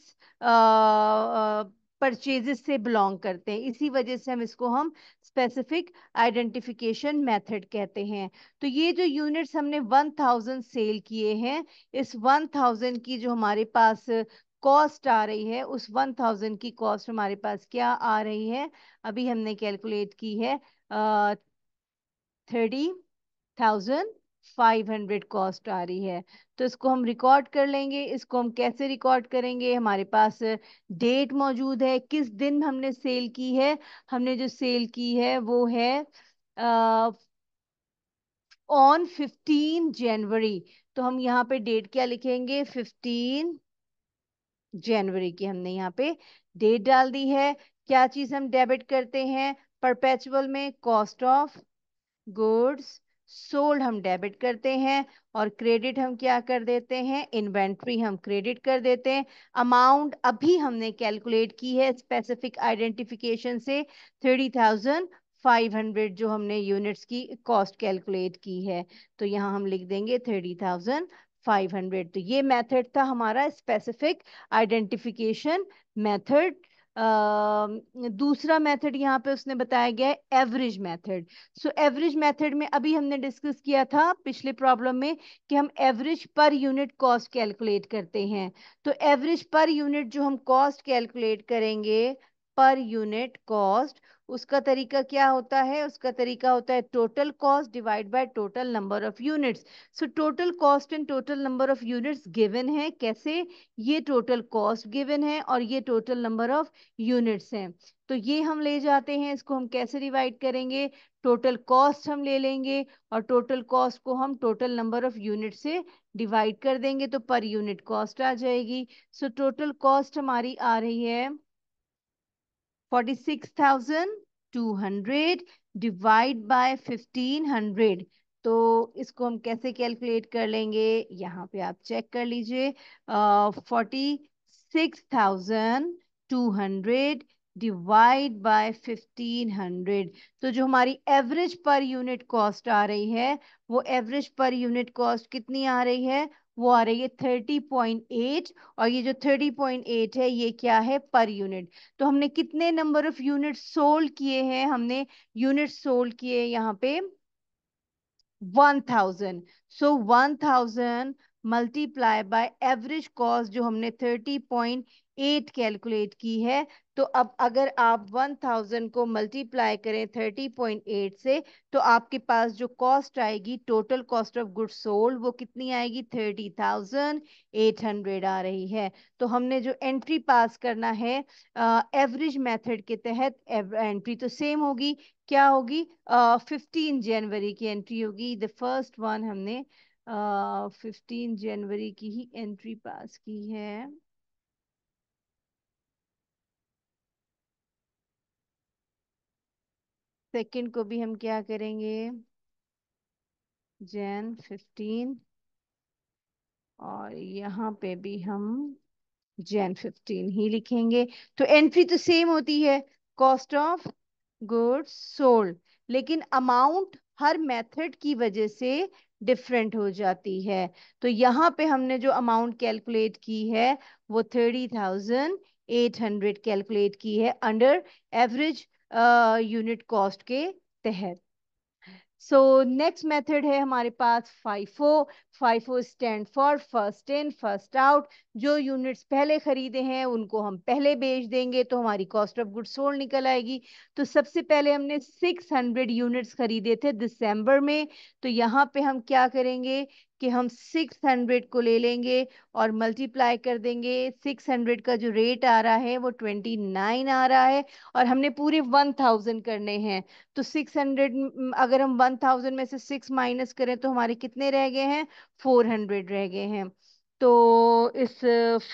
परचेजेस से बिलोंग करते हैं इसी वजह से हम इसको हम स्पेसिफिक आइडेंटिफिकेशन मेथड कहते हैं तो ये जो यूनिट्स हमने 1000 सेल किए हैं इस 1000 की जो हमारे पास कॉस्ट आ रही है उस वन थाउजेंड की कॉस्ट हमारे पास क्या आ रही है अभी हमने कैलकुलेट की है thirty thousand five hundred cost आ रही है तो इसको हम रिकॉर्ड कर लेंगे इसको हम कैसे रिकॉर्ड करेंगे हमारे पास डेट मौजूद है किस दिन हमने सेल की है हमने जो सेल की है वो है ऑन फिफ्टीन जनवरी तो हम यहाँ पे डेट क्या लिखेंगे फिफ्टीन जनवरी की हमने यहाँ पे डेट डाल दी है क्या चीज हम डेबिट करते हैं परपेचुअल में कॉस्ट ऑफ गुड्स सोल्ड हम डेबिट करते हैं और क्रेडिट हम क्या कर देते हैं इन्वेंट्री हम क्रेडिट कर देते हैं अमाउंट अभी हमने कैलकुलेट की है स्पेसिफिक आइडेंटिफिकेशन से थर्टी थाउजेंड फाइव हंड्रेड जो हमने यूनिट्स की कॉस्ट कैलकुलेट की है तो यहाँ हम लिख देंगे थर्टी थाउजेंड 500 तो ये मेथड था हमारा स्पेसिफिक आइडेंटिफिकेशन मेथड दूसरा मेथड यहाँ पे उसने बताया गया है average method so average method में अभी हमने डिस्कस किया था पिछले प्रॉब्लम में कि हम average per unit cost calculate करते हैं तो एवरेज पर यूनिट जो हम कॉस्ट कैलकुलेट करेंगे पर यूनिट कॉस्ट उसका तरीका क्या होता है उसका तरीका होता है total cost divide by total number of units so total cost and total number of units given है कैसे ये टोटल कॉस्ट गिवन है और ये टोटल नंबर ऑफ यूनिट्स हैं तो ये हम ले जाते हैं इसको हम कैसे डिवाइड करेंगे टोटल कॉस्ट हम ले लेंगे और टोटल कॉस्ट को हम टोटल नंबर ऑफ यूनिट से डिवाइड कर देंगे तो पर यूनिट कॉस्ट आ जाएगी सो टोटल कॉस्ट हमारी आ रही है 46,200 डिवाइड बाय 1500 तो इसको हम कैसे कैलकुलेट कर लेंगे यहाँ पे आप चेक कर लीजिए forty six thousand two hundred divide by 1500 तो जो हमारी एवरेज पर यूनिट कॉस्ट आ रही है वो एवरेज पर यूनिट कॉस्ट कितनी आ रही है वो आ रही है थर्टी पॉइंट एट और ये जो थर्टी पॉइंट एट है ये क्या है पर यूनिट तो हमने कितने नंबर ऑफ यूनिट सोल्ड किए हैं हमने यूनिट सोल्ड किए यहाँ पे one thousand so one thousand multiply by average cost जो हमने थर्टी पॉइंट एट कैलकुलेट की है तो अब अगर आप वन थाउजेंड को मल्टीप्लाई करें थर्टी पॉइंट एट से तो आपके पास जो कॉस्ट आएगी total cost of good sold वो कितनी आएगी थर्टी थाउजेंड एट हंड्रेड आ रही है तो हमने जो एंट्री पास करना है एवरेज मेथड के तहत एंट्री तो सेम होगी क्या होगी फिफ्टीन uh, जनवरी की एंट्री होगी द फर्स्ट वन हमने फिफ्टीन जनवरी की ही एंट्री पास की है सेकंड को भी हम क्या करेंगे जैन फिफ्टीन और यहाँ पे भी हम जैन फिफ्टीन ही लिखेंगे तो एंट्री तो सेम होती है कॉस्ट ऑफ गुड्स सोल्ड लेकिन अमाउंट हर मेथड की वजह से डिफरेंट हो जाती है तो यहाँ पे हमने जो अमाउंट कैलकुलेट की है वो thirty thousand eight hundred calculate की है अंडर एवरेज यूनिट कॉस्ट के तहत सो नेक्स्ट मेथड है हमारे पास FIFO FIFO stand for first in first out जो यूनिट्स पहले खरीदे हैं उनको हम पहले बेच देंगे तो हमारी कॉस्ट ऑफ गुड्स सोल्ड निकल आएगी तो सबसे पहले हमने 600 यूनिट्स खरीदे थे दिसंबर में तो यहाँ पे हम क्या करेंगे कि हम 600 को ले लेंगे और मल्टीप्लाई कर देंगे 600 का जो रेट आ रहा है वो 29 आ रहा है और हमने पूरे 1000 करने हैं तो 600 अगर हम 1000 में से 6 माइनस करें तो हमारे कितने रह गए हैं 400 रह गए हैं तो इस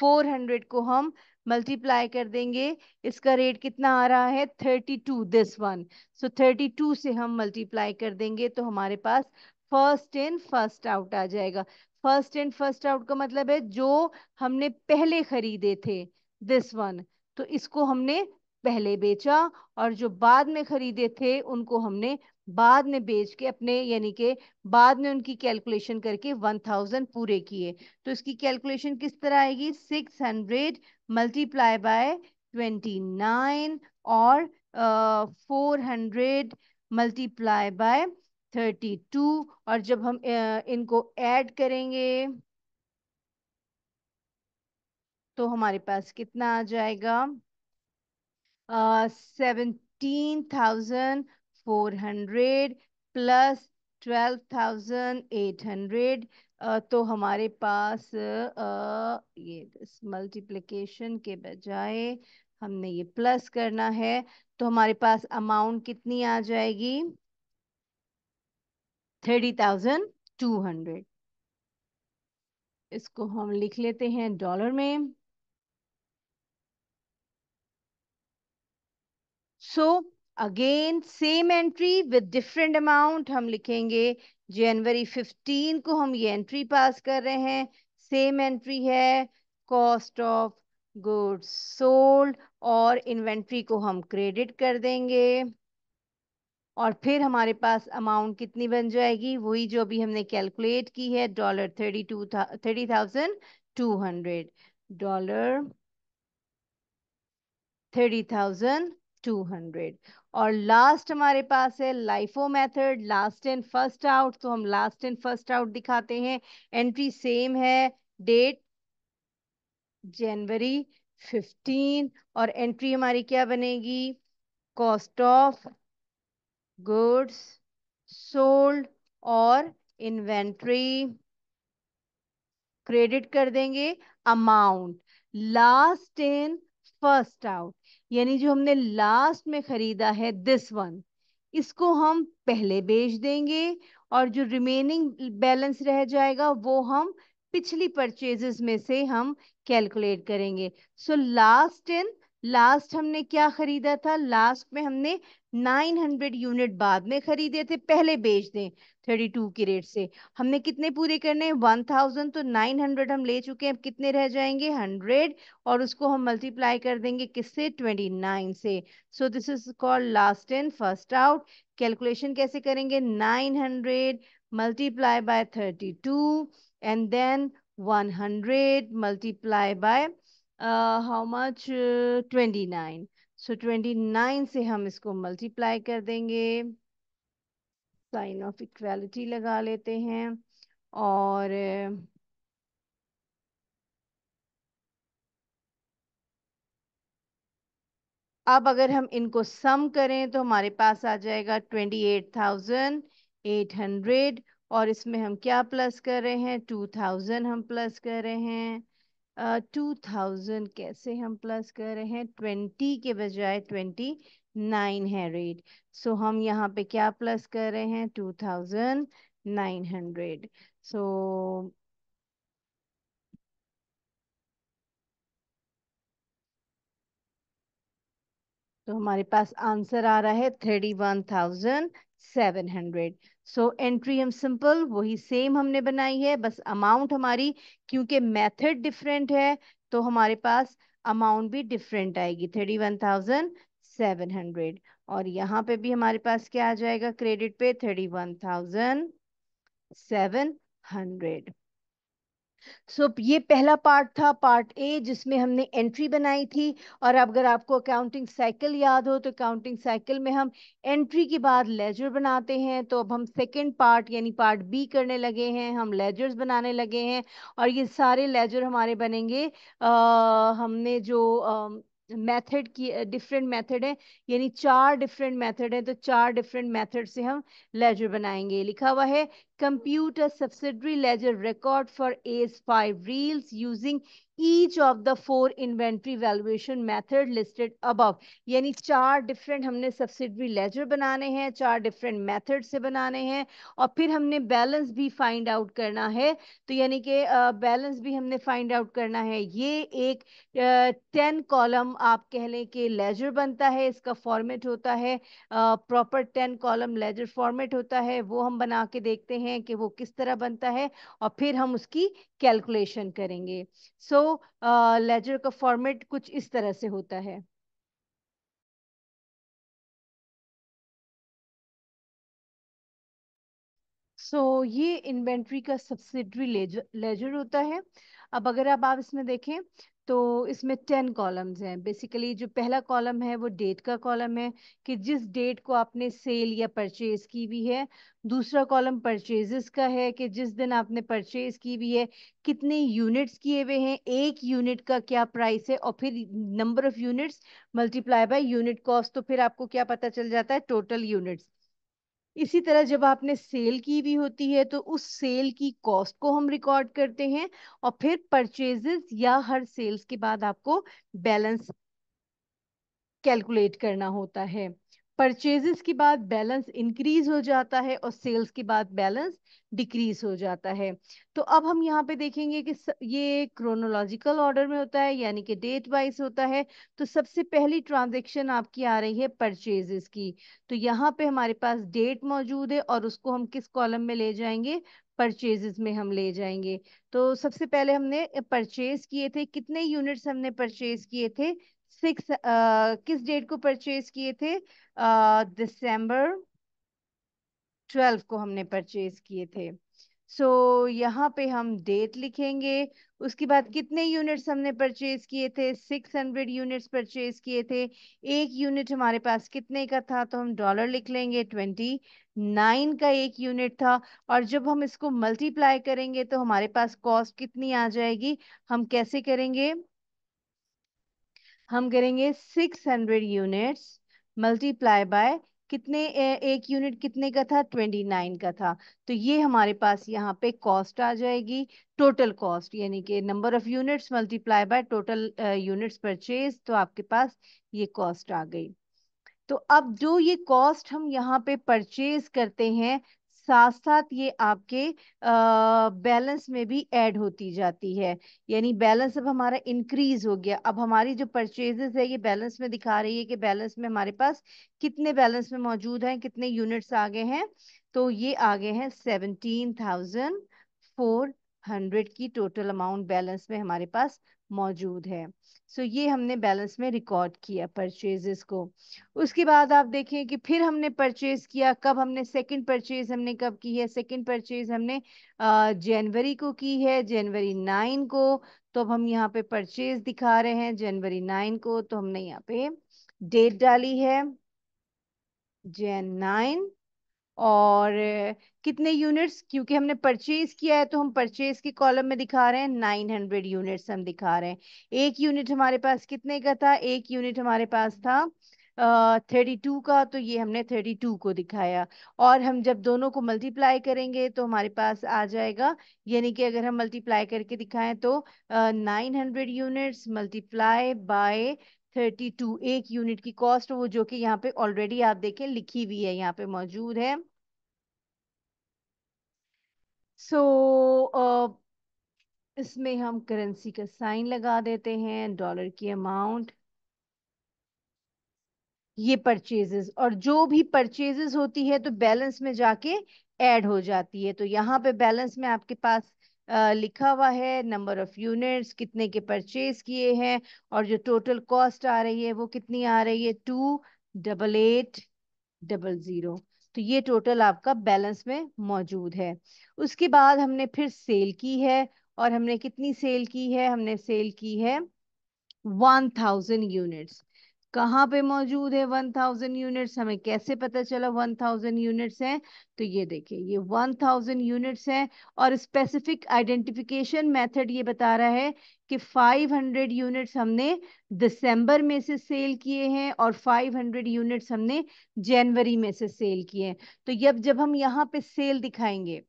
400 को हम मल्टीप्लाई कर देंगे इसका रेट कितना आ रहा है thirty two this one so thirty two से हम मल्टीप्लाई कर देंगे तो हमारे पास फर्स्ट इन फर्स्ट आउट आ जाएगा फर्स्ट इन फर्स्ट आउट का मतलब है जो हमने पहले खरीदे थे दिस वन तो इसको हमने पहले बेचा और जो बाद में खरीदे थे उनको हमने बाद में बेच के अपने यानी के बाद में उनकी कैलकुलेशन करके वन थाउजेंड पूरे किए तो इसकी कैलकुलेशन किस तरह आएगी six hundred multiply by twenty nine और four hundred multiply by thirty two और जब हम इनको ऐड करेंगे तो हमारे पास कितना आ जाएगा seventeen thousand four hundred plus twelve thousand eight hundred तो हमारे पास uh, ये मल्टीप्लिकेशन के बजाय हमने ये प्लस करना है तो हमारे पास अमाउंट कितनी आ जाएगी थर्टी थाउजेंड टू हंड्रेड इसको हम लिख लेते हैं डॉलर में so again same entry with different amount हम लिखेंगे जनवरी फिफ्टीन को हम ये एंट्री पास कर रहे हैं सेम एंट्री है कॉस्ट ऑफ गुड्स सोल्ड और इन्वेंट्री को हम क्रेडिट कर देंगे और फिर हमारे पास अमाउंट कितनी बन जाएगी वही जो अभी हमने कैलकुलेट की है dollar thirty two thirty thousand two hundred dollar thirty thousand two hundred और लास्ट हमारे पास है LIFO method last and first out तो हम लास्ट एंड फर्स्ट आउट दिखाते हैं एंट्री सेम है डेट जनवरी फिफ्टीन और एंट्री हमारी क्या बनेगी कॉस्ट ऑफ goods sold और inventory क्रेडिट कर देंगे amount last in first out यानी जो हमने लास्ट में खरीदा है दिस वन इसको हम पहले बेच देंगे और जो रिमेनिंग बैलेंस रह जाएगा वो हम पिछली परचेजेस में से हम कैलकुलेट करेंगे सो लास्ट इन लास्ट हमने क्या खरीदा था लास्ट में हमने 900 यूनिट बाद में खरीदे थे पहले बेच दें 32 की रेट से हमने कितने पूरे करने हैं 1000 तो 900 हम ले चुके हैं अब कितने रह जाएंगे 100 और उसको हम मल्टीप्लाई कर देंगे किससे 29 से so this is called last in first out calculation कैसे करेंगे 900 multiply by thirty and then one hundred multiply by uh, how much twenty nine so twenty nine से हम इसको मल्टीप्लाई कर देंगे साइन ऑफ इक्वालिटी लगा लेते हैं और अब अगर हम इनको सम करें तो हमारे पास आ जाएगा twenty eight thousand eight hundred और इसमें हम क्या प्लस कर रहे हैं टू थाउजेंड हम प्लस कर रहे हैं टू uh, थाउजेंड कैसे हम प्लस कर रहे हैं ट्वेंटी के बजाय ट्वेंटी नाइन है रेट सो so, हम यहाँ पे क्या प्लस कर रहे हैं two thousand nine hundred so तो हमारे पास आंसर आ रहा है thirty one thousand seven hundred so entry हम सिंपल वही सेम हमने बनाई है बस अमाउंट हमारी क्योंकि मेथड डिफरेंट है तो हमारे पास अमाउंट भी डिफरेंट आएगी thirty one thousand seven hundred और यहाँ पे भी हमारे पास क्या आ जाएगा क्रेडिट पे thirty one thousand seven hundred so so, ये पहला पार्ट था पार्ट ए जिसमें हमने एंट्री बनाई थी और अगर आपको अकाउंटिंग साइकिल याद हो तो अकाउंटिंग साइकिल में हम एंट्री के बाद लेजर बनाते हैं तो अब हम सेकंड पार्ट यानी पार्ट बी करने लगे हैं हम लेजर्स बनाने लगे हैं और ये सारे लेजर हमारे बनेंगे आ, हमने जो आ, मेथड की डिफरेंट मेथड है यानी चार डिफरेंट मेथड है तो चार डिफरेंट मेथड से हम लेजर बनाएंगे लिखा हुआ है computer subsidiary ledger record for AS five reels using each of the four inventory valuation method listed above यानी चार डिफरेंट हमने सब्सिडरी लेजर बनाने हैं चार डिफरेंट मेथड से बनाने हैं और फिर हमने बैलेंस भी फाइंड आउट करना है तो यानी कि बैलेंस भी हमने फाइंड आउट करना है ये एक टेन कॉलम आप कह लें कि लेजर बनता है इसका फॉर्मेट होता है proper ten column ledger format होता है वो हम बना के देखते हैं कि वो किस तरह बनता है और फिर हम उसकी कैलकुलेशन करेंगे सो so, लेजर तो, का फॉर्मेट कुछ इस तरह से होता है सो so, ये इन्वेंट्री का सब्सिडरी लेजर होता है अब अगर आप इसमें देखें तो इसमें टेन कॉलम्स हैं बेसिकली जो पहला कॉलम है वो डेट का कॉलम है कि जिस डेट को आपने सेल या परचेज की हुई है दूसरा कॉलम परचेजेस का है कि जिस दिन आपने परचेज की हुई है कितने यूनिट्स किए हुए हैं एक यूनिट का क्या प्राइस है और फिर number of units multiply by unit cost तो फिर आपको क्या पता चल जाता है टोटल यूनिट्स इसी तरह जब आपने सेल की भी होती है तो उस सेल की कॉस्ट को हम रिकॉर्ड करते हैं और फिर परचेजेस या हर सेल्स के बाद आपको बैलेंस कैलकुलेट करना होता है परचेजेस की बाद बैलेंस इंक्रीज हो जाता है और सेल्स की बाद बैलेंस डिक्रीज हो जाता है तो अब हम यहाँ पे देखेंगे कि ये क्रोनोलॉजिकल ऑर्डर में होता है यानी कि डेट वाइज होता है तो सबसे पहली ट्रांजेक्शन आपकी आ रही है परचेजेस की तो यहाँ पे हमारे पास डेट मौजूद है और उसको हम किस कॉलम में ले जाएंगे परचेजेस में हम ले जाएंगे तो सबसे पहले हमने परचेज किए थे कितने यूनिट्स हमने परचेज किए थे सिक्स किस डेट को परचेज किए थे दिसंबर ट्वेल्व को हमने परचेज किए थे सो so, यहाँ पे हम डेट लिखेंगे उसके बाद कितने यूनिट्स हमने परचेज किए थे सिक्स हंड्रेड यूनिट्स परचेज किए थे एक यूनिट हमारे पास कितने का था तो हम डॉलर लिख लेंगे ट्वेंटी नाइन का एक यूनिट था और जब हम इसको मल्टीप्लाई करेंगे तो हमारे पास कॉस्ट कितनी आ जाएगी हम कैसे करेंगे हम करेंगे six hundred units multiply by कितने एक यूनिट कितने का था ट्वेंटी नाइन का था तो ये हमारे पास यहाँ पे कॉस्ट आ जाएगी टोटल कॉस्ट यानी कि number of units multiply by total units purchase तो आपके पास ये कॉस्ट आ गई तो अब जो ये कॉस्ट हम यहाँ पे परचेज करते हैं साथ साथ ये आपके बैलेंस में भी ऐड होती जाती है यानी बैलेंस अब हमारा इंक्रीज हो गया अब हमारी जो परचेजेस है ये बैलेंस में दिखा रही है कि बैलेंस में हमारे पास कितने बैलेंस में मौजूद हैं कितने यूनिट्स आगे हैं तो ये आगे हैं सेवनटीन थाउजेंड फोर हंड्रेड की टोटल अमाउंट बैलेंस में हमारे पास मौजूद है सो so, ये हमने बैलेंस में रिकॉर्ड किया परचेजेस को उसके बाद आप देखें कि फिर हमने परचेज किया कब हमने सेकंड परचेज हमने कब की है सेकंड परचेज हमने जनवरी को की है जनवरी नाइन को तो अब हम यहाँ पे परचेज दिखा रहे हैं जनवरी नाइन को तो हमने यहाँ पे डेट डाली है जैन नाइन और कितने यूनिट्स क्योंकि हमने परचेज किया है तो हम परचेज के कॉलम में दिखा रहे हैं नाइन हंड्रेड यूनिट्स हम दिखा रहे हैं एक यूनिट हमारे पास कितने का था एक यूनिट हमारे पास था थर्टी टू का तो ये हमने थर्टी टू को दिखाया और हम जब दोनों को मल्टीप्लाई करेंगे तो हमारे पास आ जाएगा यानी कि अगर हम मल्टीप्लाई करके दिखाएं तो nine hundred units multiply by thirty two एक यूनिट की कॉस्ट वो जो कि यहाँ पे ऑलरेडी आप देखें लिखी हुई है यहाँ पे मौजूद है सो so, uh, इसमें हम करेंसी का साइन लगा देते हैं डॉलर की अमाउंट ये परचेजेस और जो भी परचेजेस होती है तो बैलेंस में जाके ऐड हो जाती है तो यहाँ पे बैलेंस में आपके पास लिखा हुआ है नंबर ऑफ यूनिट्स कितने के परचेज किए हैं और जो टोटल कॉस्ट आ रही है वो कितनी आ रही है two double eight double zero तो ये टोटल आपका बैलेंस में मौजूद है उसके बाद हमने फिर सेल की है और हमने कितनी सेल की है हमने सेल की है वन थाउजेंड यूनिट्स कहाँ पे मौजूद है वन थाउजेंड यूनिट्स हमें कैसे पता चला वन थाउजेंड यूनिट्स हैं तो ये देखिए ये वन थाउजेंड यूनिट्स हैं और स्पेसिफिक आइडेंटिफिकेशन मेथड ये बता रहा है कि फाइव हंड्रेड यूनिट्स हमने दिसंबर में से सेल किए हैं और फाइव हंड्रेड यूनिट्स हमने जनवरी में से सेल किए हैं तो जब जब हम यहाँ पे सेल दिखाएंगे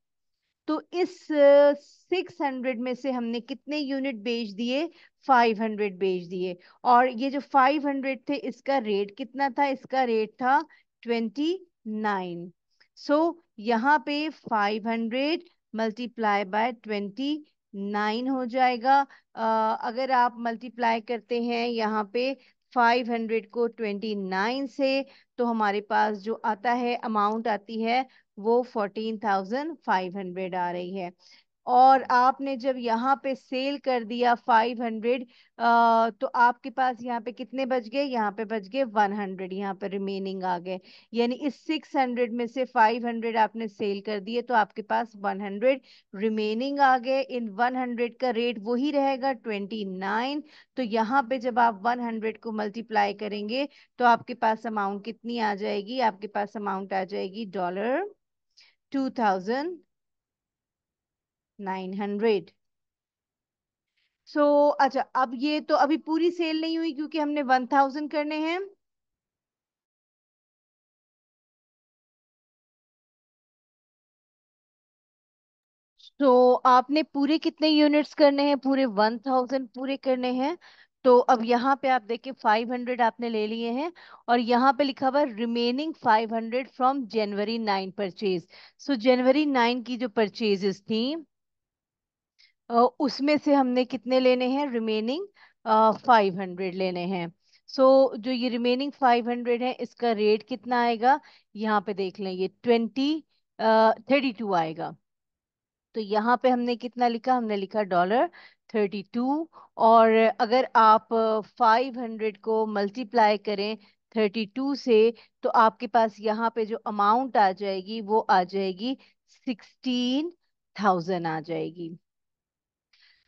तो इस सिक्स हंड्रेड में से हमने कितने यूनिट बेच दिए फाइव हंड्रेड बेच दिए और ये जो फाइव हंड्रेड थे इसका रेट कितना था इसका रेट था ट्वेंटी नाइन सो यहाँ पे five hundred multiply by twenty nine हो जाएगा uh, अगर आप मल्टीप्लाई करते हैं यहाँ पे 500 को 29 से तो हमारे पास जो आता है अमाउंट आती है वो 14,500 आ रही है और आपने जब यहाँ पे सेल कर दिया फाइव हंड्रेड तो आपके पास यहाँ पे कितने बच गए यहाँ पे बच गए वन हंड्रेड यहाँ पे रिमेनिंग आ गए यानी इस सिक्स हंड्रेड में से फाइव हंड्रेड आपने सेल कर दिए तो आपके पास वन हंड्रेड रिमेनिंग आ गए इन वन हंड्रेड का रेट वही रहेगा ट्वेंटी नाइन तो यहाँ पे जब आप वन हंड्रेड को मल्टीप्लाई करेंगे तो आपके पास अमाउंट कितनी आ जाएगी आपके पास अमाउंट आ जाएगी dollar two thousand nine hundred so अच्छा अब ये तो अभी पूरी सेल नहीं हुई क्योंकि हमने वन थाउजेंड करने हैं तो आपने पूरे कितने यूनिट्स करने हैं पूरे वन थाउजेंड पूरे करने हैं तो अब यहाँ पे आप देखिए फाइव हंड्रेड आपने ले लिए हैं और यहाँ पे लिखा हुआ remaining five hundred from January nine purchase so January nine की जो परचेजेस थी उसमें से हमने कितने लेने हैं रिमेनिंग फाइव हंड्रेड लेने हैं सो so, जो ये रिमेनिंग फाइव हंड्रेड है इसका रेट कितना आएगा यहाँ पे देख लें ये ट्वेंटी थर्टी टू आएगा तो यहाँ पे हमने कितना लिखा हमने लिखा डॉलर थर्टी टू और अगर आप फाइव हंड्रेड को मल्टीप्लाई करें थर्टी टू से तो आपके पास यहाँ पे जो अमाउंट आ जाएगी वो आ जाएगी सिक्सटीन थाउजेंड आ जाएगी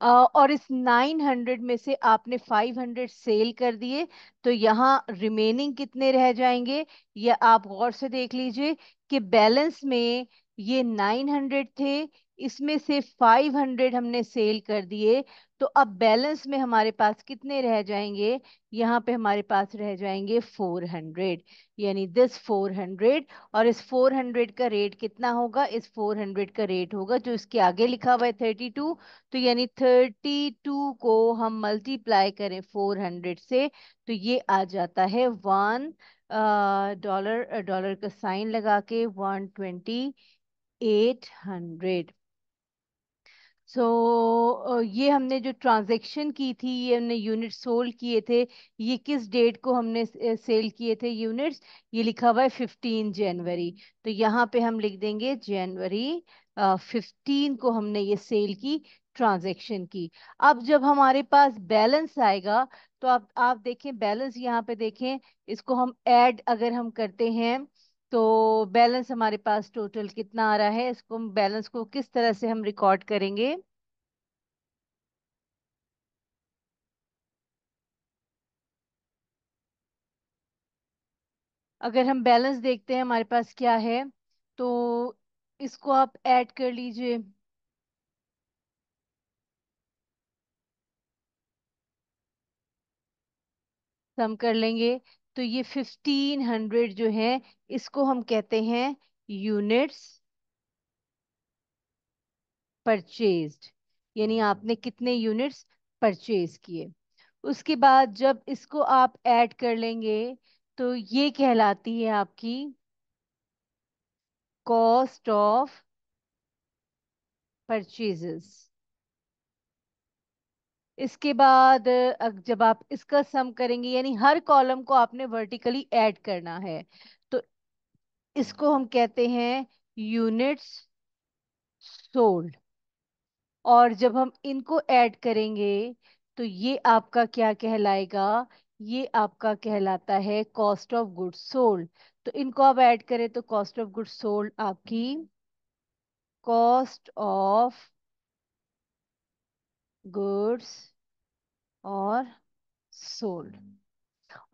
और इस 900 में से आपने 500 सेल कर दिए तो यहाँ रिमेनिंग कितने रह जाएंगे यह आप गौर से देख लीजिए कि बैलेंस में ये 900 थे इसमें से 500 हमने सेल कर दिए तो अब बैलेंस में हमारे पास कितने रह जाएंगे यहाँ पे हमारे पास रह जाएंगे 400 यानी दिस 400 और इस 400 का रेट कितना होगा इस 400 का रेट होगा जो इसके आगे लिखा हुआ है 32 तो यानी 32 को हम मल्टीप्लाई करें 400 से तो ये आ जाता है वन डॉलर डॉलर का साइन लगा के one twenty eight hundred so so, ये हमने जो ट्रांजेक्शन की थी ये हमने यूनिट सोल्ड किए थे ये किस डेट को हमने सेल किए थे यूनिट्स ये लिखा हुआ है फिफ्टीन जनवरी तो यहाँ पे हम लिख देंगे जनवरी फिफ्टीन को हमने ये सेल की ट्रांजेक्शन की अब जब हमारे पास बैलेंस आएगा तो आप आप देखें बैलेंस यहाँ पे देखें इसको हम ऐड अगर हम करते हैं तो बैलेंस हमारे पास टोटल कितना आ रहा है इसको बैलेंस को किस तरह से हम रिकॉर्ड करेंगे अगर हम बैलेंस देखते हैं हमारे पास क्या है तो इसको आप ऐड कर लीजिए सम कर लेंगे तो ये फिफ्टीन हंड्रेड जो है इसको हम कहते हैं यूनिट्स परचेज्ड यानी आपने कितने यूनिट्स परचेज किए उसके बाद जब इसको आप ऐड कर लेंगे तो ये कहलाती है आपकी कॉस्ट ऑफ परचेजेस इसके बाद जब आप इसका सम करेंगे यानी हर कॉलम को आपने वर्टिकली ऐड करना है तो इसको हम कहते हैं यूनिट्स सोल्ड और जब हम इनको ऐड करेंगे तो ये आपका क्या कहलाएगा ये आपका कहलाता है कॉस्ट ऑफ गुड सोल्ड तो इनको आप ऐड करें तो कॉस्ट ऑफ गुड सोल्ड आपकी कॉस्ट ऑफ गुड्स और सोल्ड हम्म।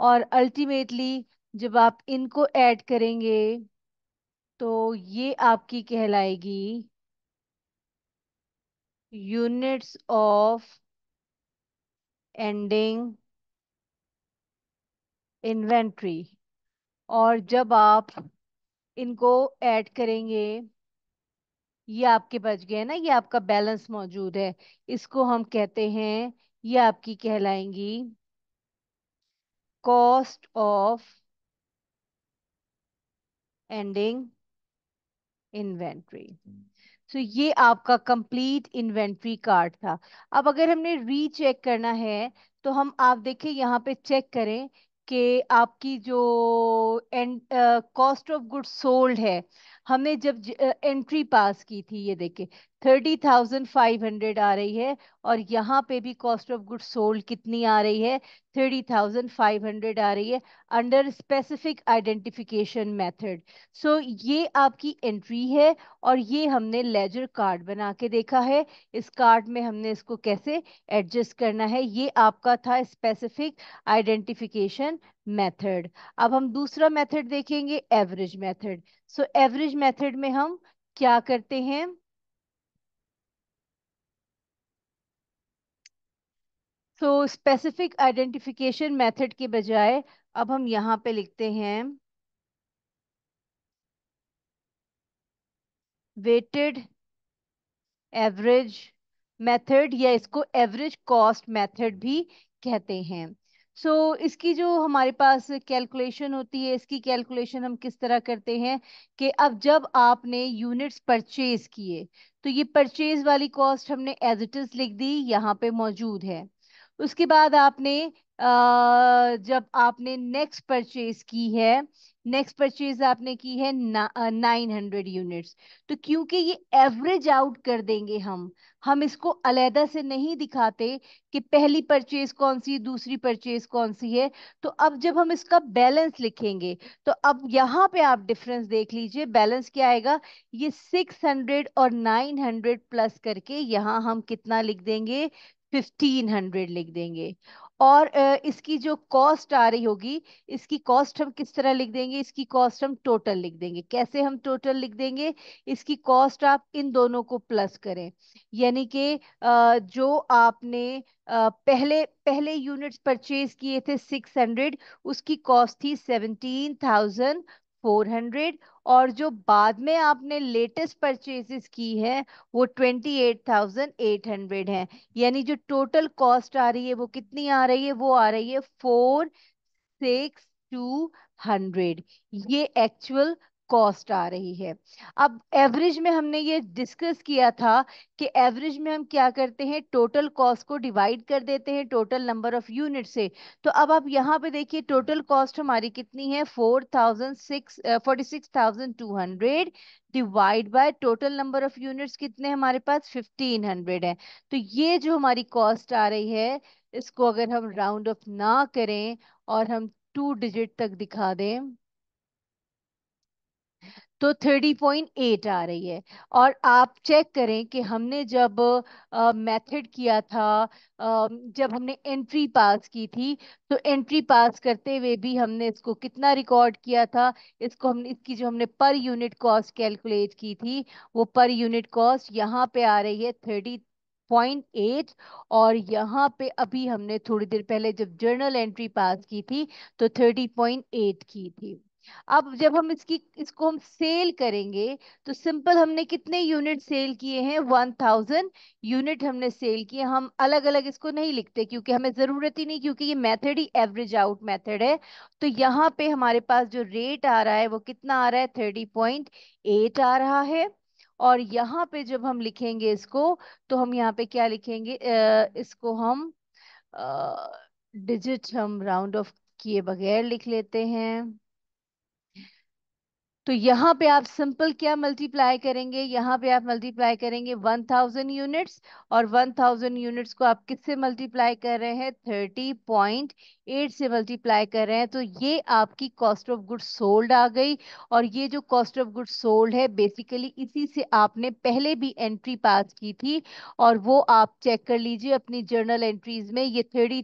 और अल्टीमेटली जब आप इनको ऐड करेंगे तो ये आपकी कहलाएगी यूनिट्स ऑफ एंडिंग इन्वेंट्री और जब आप इनको ऐड करेंगे ये आपके बच गए ना ये आपका बैलेंस मौजूद है इसको हम कहते हैं ये आपकी कहलाएंगी cost of ending inventory so ये आपका कंप्लीट इन्वेंट्री कार्ड था अब अगर हमने रीचेक करना है तो हम आप देखें यहाँ पे चेक करें कि आपकी जो end cost of good sold है हमने जब एंट्री पास की थी ये देखे थर्टी थाउजेंड फाइव हंड्रेड आ रही है और यहाँ पे भी कॉस्ट ऑफ गुड सोल्ड कितनी आ रही है थर्टी थाउजेंड फाइव हंड्रेड आ रही है under specific identification method so ये आपकी एंट्री है और ये हमने लेजर कार्ड बना के देखा है इस कार्ड में हमने इसको कैसे एडजस्ट करना है ये आपका था स्पेसिफिक आइडेंटिफिकेशन मेथड अब हम दूसरा मेथड देखेंगे average method so average method में हम क्या करते हैं सो स्पेसिफिक आइडेंटिफिकेशन मेथड के बजाय अब हम यहाँ पे लिखते हैं वेटेड एवरेज मेथड या इसको एवरेज कॉस्ट मेथड भी कहते हैं सो so, इसकी जो हमारे पास कैलकुलेशन होती है इसकी कैलकुलेशन हम किस तरह करते हैं कि अब जब आपने यूनिट्स परचेज किए तो ये परचेज वाली कॉस्ट हमने एज इट इज लिख दी यहाँ पे मौजूद है उसके बाद आपने Uh, जब आपने नेक्स्ट परचेज की है नेक्स्ट परचेज आपने की है नाइन हंड्रेड यूनिट्स तो क्योंकि ये एवरेज आउट कर देंगे हम हम इसको अलहदा से नहीं दिखाते कि पहली परचेज कौन सी दूसरी परचेज कौन सी है तो अब जब हम इसका बैलेंस लिखेंगे तो अब यहाँ पे आप डिफरेंस देख लीजिए बैलेंस क्या आएगा ये सिक्स हंड्रेड और नाइन हंड्रेड प्लस करके यहाँ हम कितना लिख देंगे फिफ्टीन हंड्रेड लिख देंगे और इसकी जो कॉस्ट आ रही होगी इसकी कॉस्ट हम किस तरह लिख देंगे इसकी कॉस्ट हम टोटल लिख देंगे कैसे हम टोटल लिख देंगे इसकी कॉस्ट आप इन दोनों को प्लस करें यानी कि जो आपने पहले पहले यूनिट्स परचेज किए थे सिक्स हंड्रेड उसकी कॉस्ट थी सेवनटीन थाउजेंड 400 और जो बाद में आपने लेटेस्ट परचेजेस की है वो 28,800 है यानी जो टोटल कॉस्ट आ रही है वो कितनी आ रही है वो आ रही है फोर सिक्स टू हंड्रेड ये एक्चुअल कॉस्ट आ रही है अब एवरेज में हमने ये डिस्कस किया था कि एवरेज में हम क्या करते हैं टोटल कॉस्ट को डिवाइड कर देते हैं टोटल नंबर ऑफ यूनिट से तो अब आप यहाँ पे देखिए टोटल कॉस्ट हमारी कितनी है four thousand six forty six thousand two hundred divide by total number of units कितने हमारे पास फिफ्टीन हंड्रेड है तो ये जो हमारी कॉस्ट आ रही है इसको अगर हम राउंड ऑफ ना करें और हम टू डिजिट तक दिखा दें तो 30.8 आ रही है और आप चेक करें कि हमने जब मेथड किया था आ, जब हमने एंट्री पास की थी तो एंट्री पास करते हुए भी हमने इसको कितना रिकॉर्ड किया था इसको हमने इसकी जो हमने पर यूनिट कॉस्ट कैलकुलेट की थी वो पर यूनिट कॉस्ट यहाँ पे आ रही है थर्टी पॉइंट एट और यहाँ पे अभी हमने थोड़ी देर पहले जब जर्नल एंट्री पास की थी तो थर्टी पॉइंट एट की थी अब जब हम इसकी इसको हम सेल करेंगे तो सिंपल हमने कितने यूनिट सेल किए हैं वन थाउजेंड यूनिट हमने सेल किए हम अलग अलग इसको नहीं लिखते क्योंकि हमें ज़रूरत ही नहीं क्योंकि ये मेथड ही एवरेज आउट मेथड है तो यहाँ पे हमारे पास जो रेट आ रहा है वो कितना आ रहा है थर्टी पॉइंट एट आ रहा है और यहाँ पे जब हम लिखेंगे इसको तो हम यहाँ पे क्या लिखेंगे आ, इसको हम डिजिट हम राउंड ऑफ किए बगैर लिख लेते हैं तो यहाँ पे आप सिंपल क्या मल्टीप्लाई करेंगे यहाँ पे आप मल्टीप्लाई करेंगे 1000 यूनिट्स और 1000 यूनिट्स को आप किससे मल्टीप्लाई कर रहे हैं 30.8 से मल्टीप्लाई कर रहे हैं तो ये आपकी कॉस्ट ऑफ गुड्स सोल्ड आ गई और ये जो कॉस्ट ऑफ गुड्स सोल्ड है बेसिकली इसी से आपने पहले भी एंट्री पास की थी और वो आप चेक कर लीजिए अपनी जर्नल एंट्रीज में ये थर्टी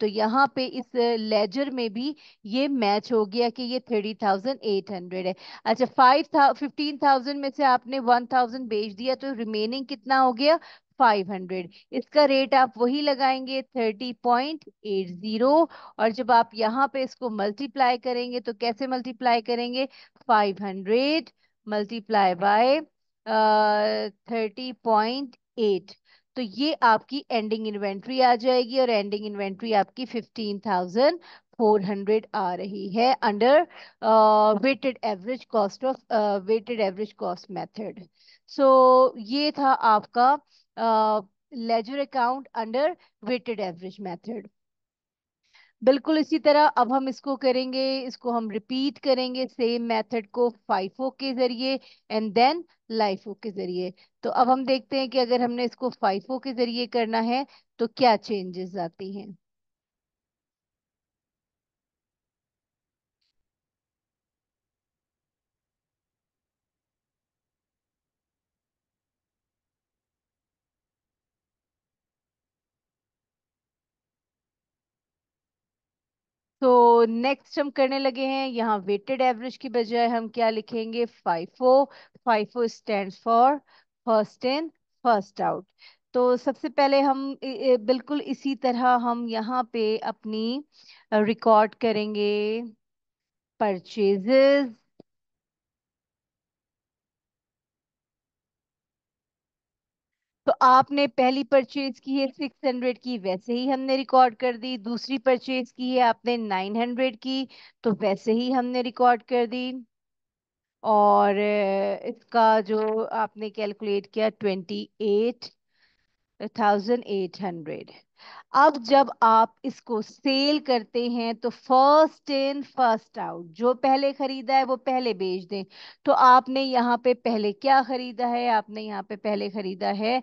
तो यहाँ पे इस लेजर में भी ये मैच हो गया कि ये थर्टी थाउजेंड एट हंड्रेड है अच्छा फाइव फिफ्टीन थाउजेंड में से आपने वन थाउजेंड बेच दिया तो रिमेनिंग कितना हो गया 500 इसका रेट आप वही लगाएंगे 30.80 और जब आप यहाँ पे इसको मल्टीप्लाई करेंगे तो कैसे मल्टीप्लाई करेंगे 500 हंड्रेड मल्टीप्लाई बाय थर्टी तो ये आपकी एंडिंग इन्वेंट्री आ जाएगी और एंडिंग इन्वेंट्री आपकी फिफ्टीन 400 आ रही है under weighted average cost of weighted average cost method so ये था आपका ledger account under weighted average method बिल्कुल इसी तरह अब हम इसको करेंगे इसको हम रिपीट करेंगे सेम मेथड को फाइफो के ज़रिए एंड देन लाइफो के ज़रिए तो अब हम देखते हैं कि अगर हमने इसको फाइफो के ज़रिए करना है तो क्या चेंजेस आती हैं तो नेक्स्ट हम करने लगे हैं यहाँ वेटेड एवरेज की बजाय हम क्या लिखेंगे FIFO FIFO stand for first in first out तो सबसे पहले हम बिल्कुल इसी तरह हम यहाँ पे अपनी रिकॉर्ड करेंगे परचेजेस तो आपने पहली परचेज की है सिक्स हंड्रेड की वैसे ही हमने रिकॉर्ड कर दी दूसरी परचेज की है आपने नाइन हंड्रेड की तो वैसे ही हमने रिकॉर्ड कर दी और इसका जो आपने कैलकुलेट किया twenty eight thousand eight hundred अब जब आप इसको सेल करते हैं तो फर्स्ट इन फर्स्ट आउट जो पहले खरीदा है वो पहले बेच दें तो आपने यहाँ पे पहले क्या खरीदा है आपने यहाँ पे पहले खरीदा है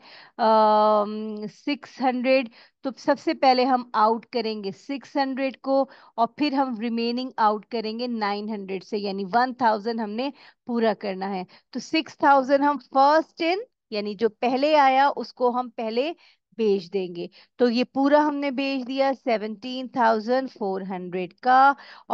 सिक्स हंड्रेड तो सबसे पहले हम आउट करेंगे सिक्स हंड्रेड को और फिर हम रिमेनिंग आउट करेंगे नाइन हंड्रेड से यानी वन थाउजेंड हमने पूरा करना है तो सिक्स थाउजेंड हम फर्स्ट इन यानी जो पहले आया उसको हम पहले बेच देंगे तो ये पूरा हमने बेच दिया सेवनटीन थाउजेंड फोर हंड्रेड का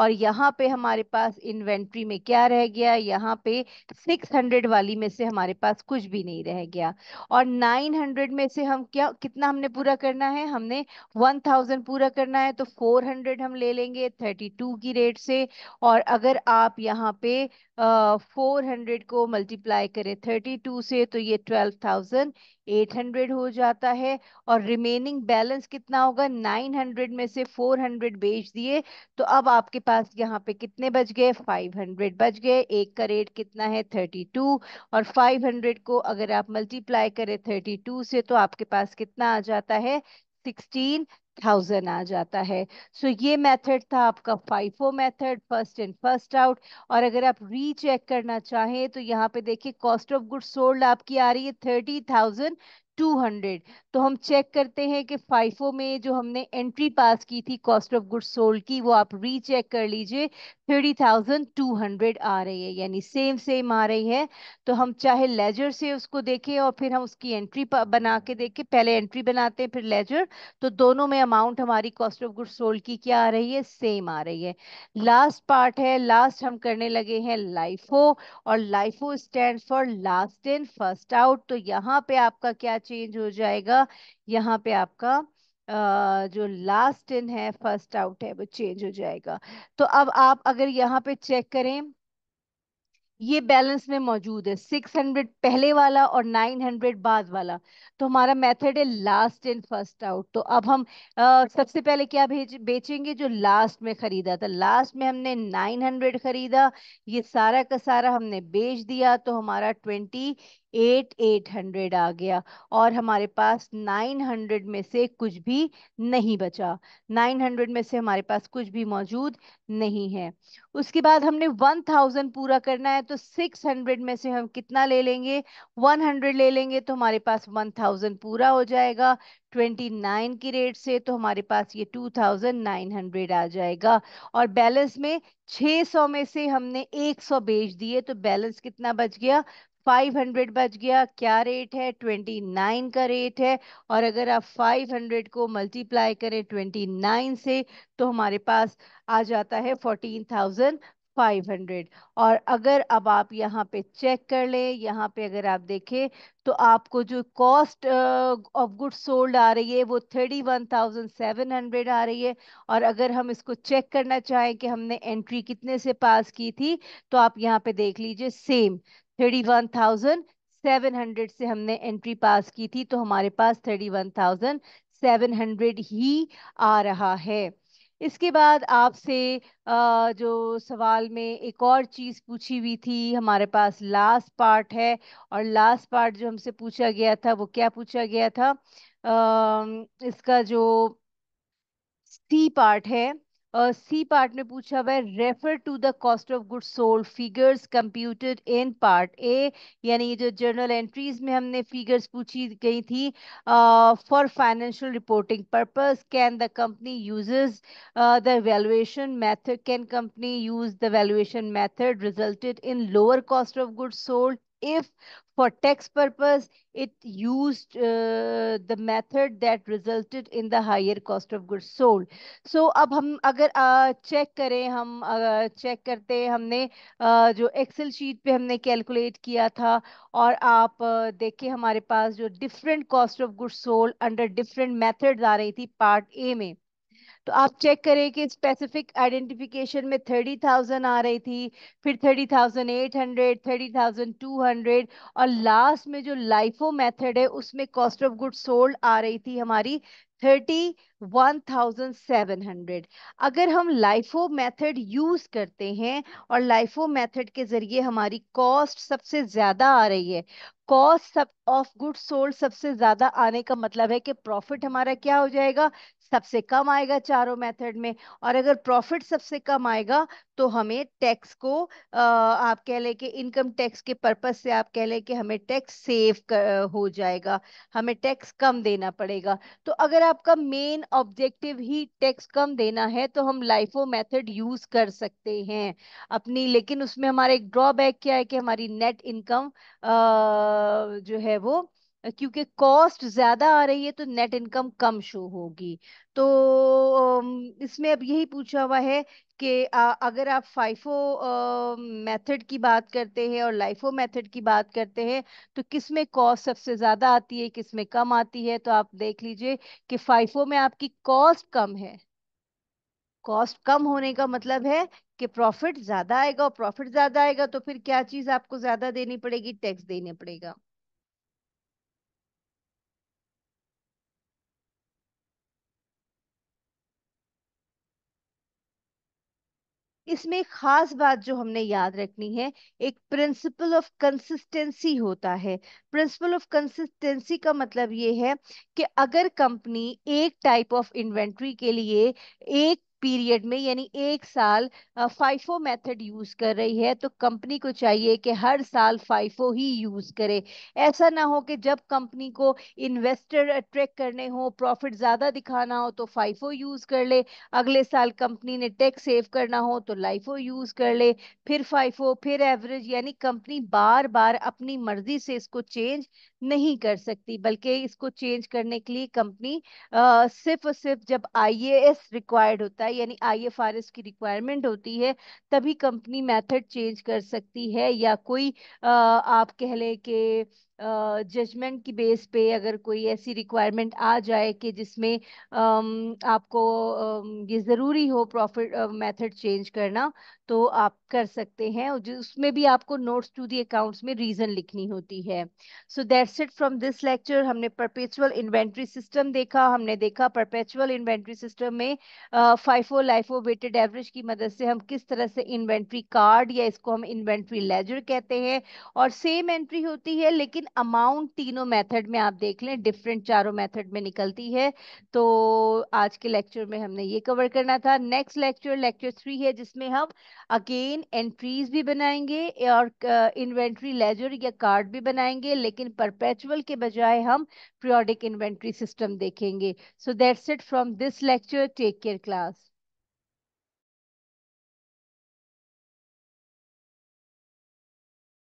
और यहाँ पे हमारे पास इन्वेंट्री में क्या रह गया यहाँ पे सिक्स हंड्रेड वाली में से हमारे पास कुछ भी नहीं रह गया और नाइन हंड्रेड में से हम क्या कितना हमने पूरा करना है हमने वन थाउजेंड पूरा करना है तो फोर हंड्रेड हम ले लेंगे थर्टी टू की रेट से और अगर आप यहाँ पे फोर uh, हंड्रेड को मल्टीप्लाई करें थर्टी टू से तो ये ट्वेल्व थाउजेंड 800 हो जाता है और रिमेनिंग बैलेंस कितना होगा 900 में से 400 बेच दिए तो अब आपके पास यहाँ पे कितने बच गए 500 बच गए एक का रेट कितना है 32 और 500 को अगर आप मल्टीप्लाई करें 32 से तो आपके पास कितना आ जाता है 16 थाउजेंड आ जाता है सो so, ये मेथड था आपका FIFO method first in first out और अगर आप रीचेक करना चाहें तो यहाँ पे देखिए कॉस्ट ऑफ गुड सोल्ड आपकी आ रही है थर्टी थाउजेंड 200 तो हम चेक करते हैं कि फाइफो में जो हमने एंट्री पास की थी कॉस्ट ऑफ गुड्स सोल्ड की वो आप रीचेक कर लीजिए 30,200 आ रही है यानी सेम सेम आ रही है तो हम चाहे लेजर से उसको देखें और फिर हम उसकी एंट्री बना के देखें पहले एंट्री बनाते हैं फिर लेजर तो दोनों में अमाउंट हमारी कॉस्ट ऑफ गुड्स सोल्ड की क्या आ रही है सेम आ रही है लास्ट पार्ट है लास्ट हम करने लगे हैं लाइफो और LIFO stand for last in first out तो यहाँ पे आपका क्या चेंज हो जाएगा यहाँ पे आपका Uh, जो लास्ट इन है फर्स्ट आउट है वो चेंज हो जाएगा तो अब आप अगर यहाँ पे चेक करें ये बैलेंस में मौजूद है सिक्स हंड्रेड पहले वाला और नाइन हंड्रेड बाद वाला तो हमारा मेथड है लास्ट इन फर्स्ट आउट तो अब हम uh, सबसे पहले क्या भेज बेचेंगे जो लास्ट में खरीदा था लास्ट में हमने नाइन हंड्रेड खरीदा ये सारा का सारा हमने बेच दिया तो हमारा ट्वेंटी एट एट हंड्रेड आ गया और हमारे पास नाइन हंड्रेड में से कुछ भी नहीं बचा नाइन हंड्रेड में से हमारे पास कुछ भी मौजूद नहीं है उसके बाद हमने वन थाउजेंड पूरा करना है तो सिक्स हंड्रेड में से हम कितना ले लेंगे वन हंड्रेड ले लेंगे तो हमारे पास वन थाउजेंड पूरा हो जाएगा ट्वेंटी नाइन की रेट से तो हमारे पास ये टू थाउजेंड नाइन हंड्रेड आ जाएगा और बैलेंस में सौ में से हमने एक सौ बेच दिए तो बैलेंस कितना बच गया फाइव हंड्रेड बच गया क्या रेट है ट्वेंटी नाइन का रेट है और अगर आप फाइव हंड्रेड को मल्टीप्लाई करें ट्वेंटी नाइन से तो हमारे पास आ जाता है फोर्टीन थाउजेंड और अगर अब आप यहाँ पे चेक कर लें यहाँ पे अगर आप देखें तो आपको जो कॉस्ट ऑफ गुड्स सोल्ड आ रही है वो 31,700 आ रही है और अगर हम इसको चेक करना चाहें कि हमने एंट्री कितने से पास की थी तो आप यहाँ पे देख लीजिए same thirty one thousand seven hundred से हमने एंट्री पास की थी तो हमारे पास thirty one thousand seven hundred ही आ रहा है इसके बाद आपसे जो सवाल में एक और चीज़ पूछी हुई थी हमारे पास लास्ट पार्ट है और लास्ट पार्ट जो हमसे पूछा गया था वो क्या पूछा गया था आ, इसका जो सी पार्ट है सी पार्ट में पूछा हुआ है refer to the cost of good sold figures computed in part A यानी ये जो जर्नल एंट्रीज में हमने फिगर्स पूछी गई थी for financial reporting purpose can the company uses the valuation method can company use the valuation method resulted in lower cost of good sold if for tax purpose it used uh, the method that resulted in the higher cost of goods sold so अब हम अगर check uh, करें हम check uh, करते हमने uh, जो Excel sheet पे हमने कैलकुलेट किया था और आप uh, देखें हमारे पास जो different cost of goods sold under different methods आ रही थी पार्ट ए में तो आप चेक करें कि स्पेसिफिक आइडेंटिफिकेशन में थर्टी थाउजेंड आ रही थी फिर thirty thousand eight hundred thirty thousand two hundred और लास्ट में जो लाइफो मेथड है उसमें कॉस्ट ऑफ गुड सोल्ड आ रही थी हमारी thirty one thousand seven hundred अगर हम लाइफो मेथड यूज करते हैं और लाइफो मेथड के जरिए हमारी कॉस्ट सबसे ज्यादा आ रही है कॉस्ट सब ऑफ गुड सोल्ड सबसे ज्यादा आने का मतलब है कि प्रॉफिट हमारा क्या हो जाएगा सबसे कम आएगा चारों मेथड में और अगर प्रॉफिट सबसे कम आएगा तो हमें टैक्स को आप कह लें कि इनकम टैक्स के पर्पज से आप कह लें कि हमें टैक्स सेव हो जाएगा हमें टैक्स कम देना पड़ेगा तो अगर आपका मेन ऑब्जेक्टिव ही टैक्स कम देना है तो हम लाइफो मेथड यूज कर सकते हैं अपनी लेकिन उसमें हमारा एक ड्रॉबैक क्या है कि हमारी नेट इनकम जो है वो क्योंकि कॉस्ट ज्यादा आ रही है तो नेट इनकम कम शो होगी तो इसमें अब यही पूछा हुआ है कि अगर आप फाइफो मेथड की बात करते हैं और लाइफो मेथड की बात करते हैं तो किस में कॉस्ट सबसे ज़्यादा आती है किस में कम आती है तो आप देख लीजिए कि फाइफो में आपकी कॉस्ट कम है कॉस्ट कम होने का मतलब है कि प्रॉफिट ज़्यादा आएगा और प्रॉफिट ज़्यादा आएगा तो फिर क्या चीज़ आपको ज़्यादा देनी पड़ेगी टैक्स देने पड़ेगा इसमें खास बात जो हमने याद रखनी है एक प्रिंसिपल ऑफ कंसिस्टेंसी होता है प्रिंसिपल ऑफ कंसिस्टेंसी का मतलब ये है कि अगर कंपनी एक टाइप ऑफ इन्वेंट्री के लिए एक पीरियड में यानी एक साल फाइफो मेथड यूज कर रही है तो कंपनी को चाहिए कि हर साल फाइफो ही यूज करे ऐसा ना हो कि जब कंपनी को इन्वेस्टर अट्रैक्ट करने हो प्रॉफिट ज्यादा दिखाना हो तो फाइफो यूज कर ले अगले साल कंपनी ने टैक्स सेव करना हो तो लाइफो यूज कर ले फिर फाइफो फिर एवरेज यानी कंपनी बार बार अपनी मर्जी से इसको चेंज नहीं कर सकती बल्कि इसको चेंज करने के लिए कंपनी सिर्फ और सिर्फ जब आई रिक्वायर्ड होता आई यानी एस की रिक्वायरमेंट होती है तभी कंपनी मेथड चेंज कर सकती है या कोई आ, आप कह लें कि जजमेंट की बेस पे अगर कोई ऐसी रिक्वायरमेंट आ जाए कि जिसमें आपको ये ज़रूरी हो प्रॉफिट मेथड चेंज करना तो आप कर सकते हैं उसमें भी आपको नोट्स टू दी अकाउंट्स में रीज़न लिखनी होती है सो that's it from this lecture हमने परपेचुअल इन्वेंट्री सिस्टम देखा हमने देखा परपेचुअल इन्वेंट्री सिस्टम में फाइफो लाइफो वेटेड एवरेज की मदद से हम किस तरह से इन्वेंट्री कार्ड या इसको हम इन्वेंट्री लेजर कहते हैं और सेम एंट्री होती है लेकिन अमाउंट तीनों मेथड में आप देख लें डिफरेंट चारों मेथड में निकलती है तो आज के लेक्चर में हमने ये कवर करना था नेक्स्ट लेक्चर लेक्चर थ्री है जिसमें हम अगेन एंट्रीज भी बनाएंगे और इन्वेंट्री uh, लेजर या कार्ड भी बनाएंगे लेकिन परपेचुअल के बजाय हम प्रियोडिक इन्वेंट्री सिस्टम देखेंगे so that's it from this lecture take care class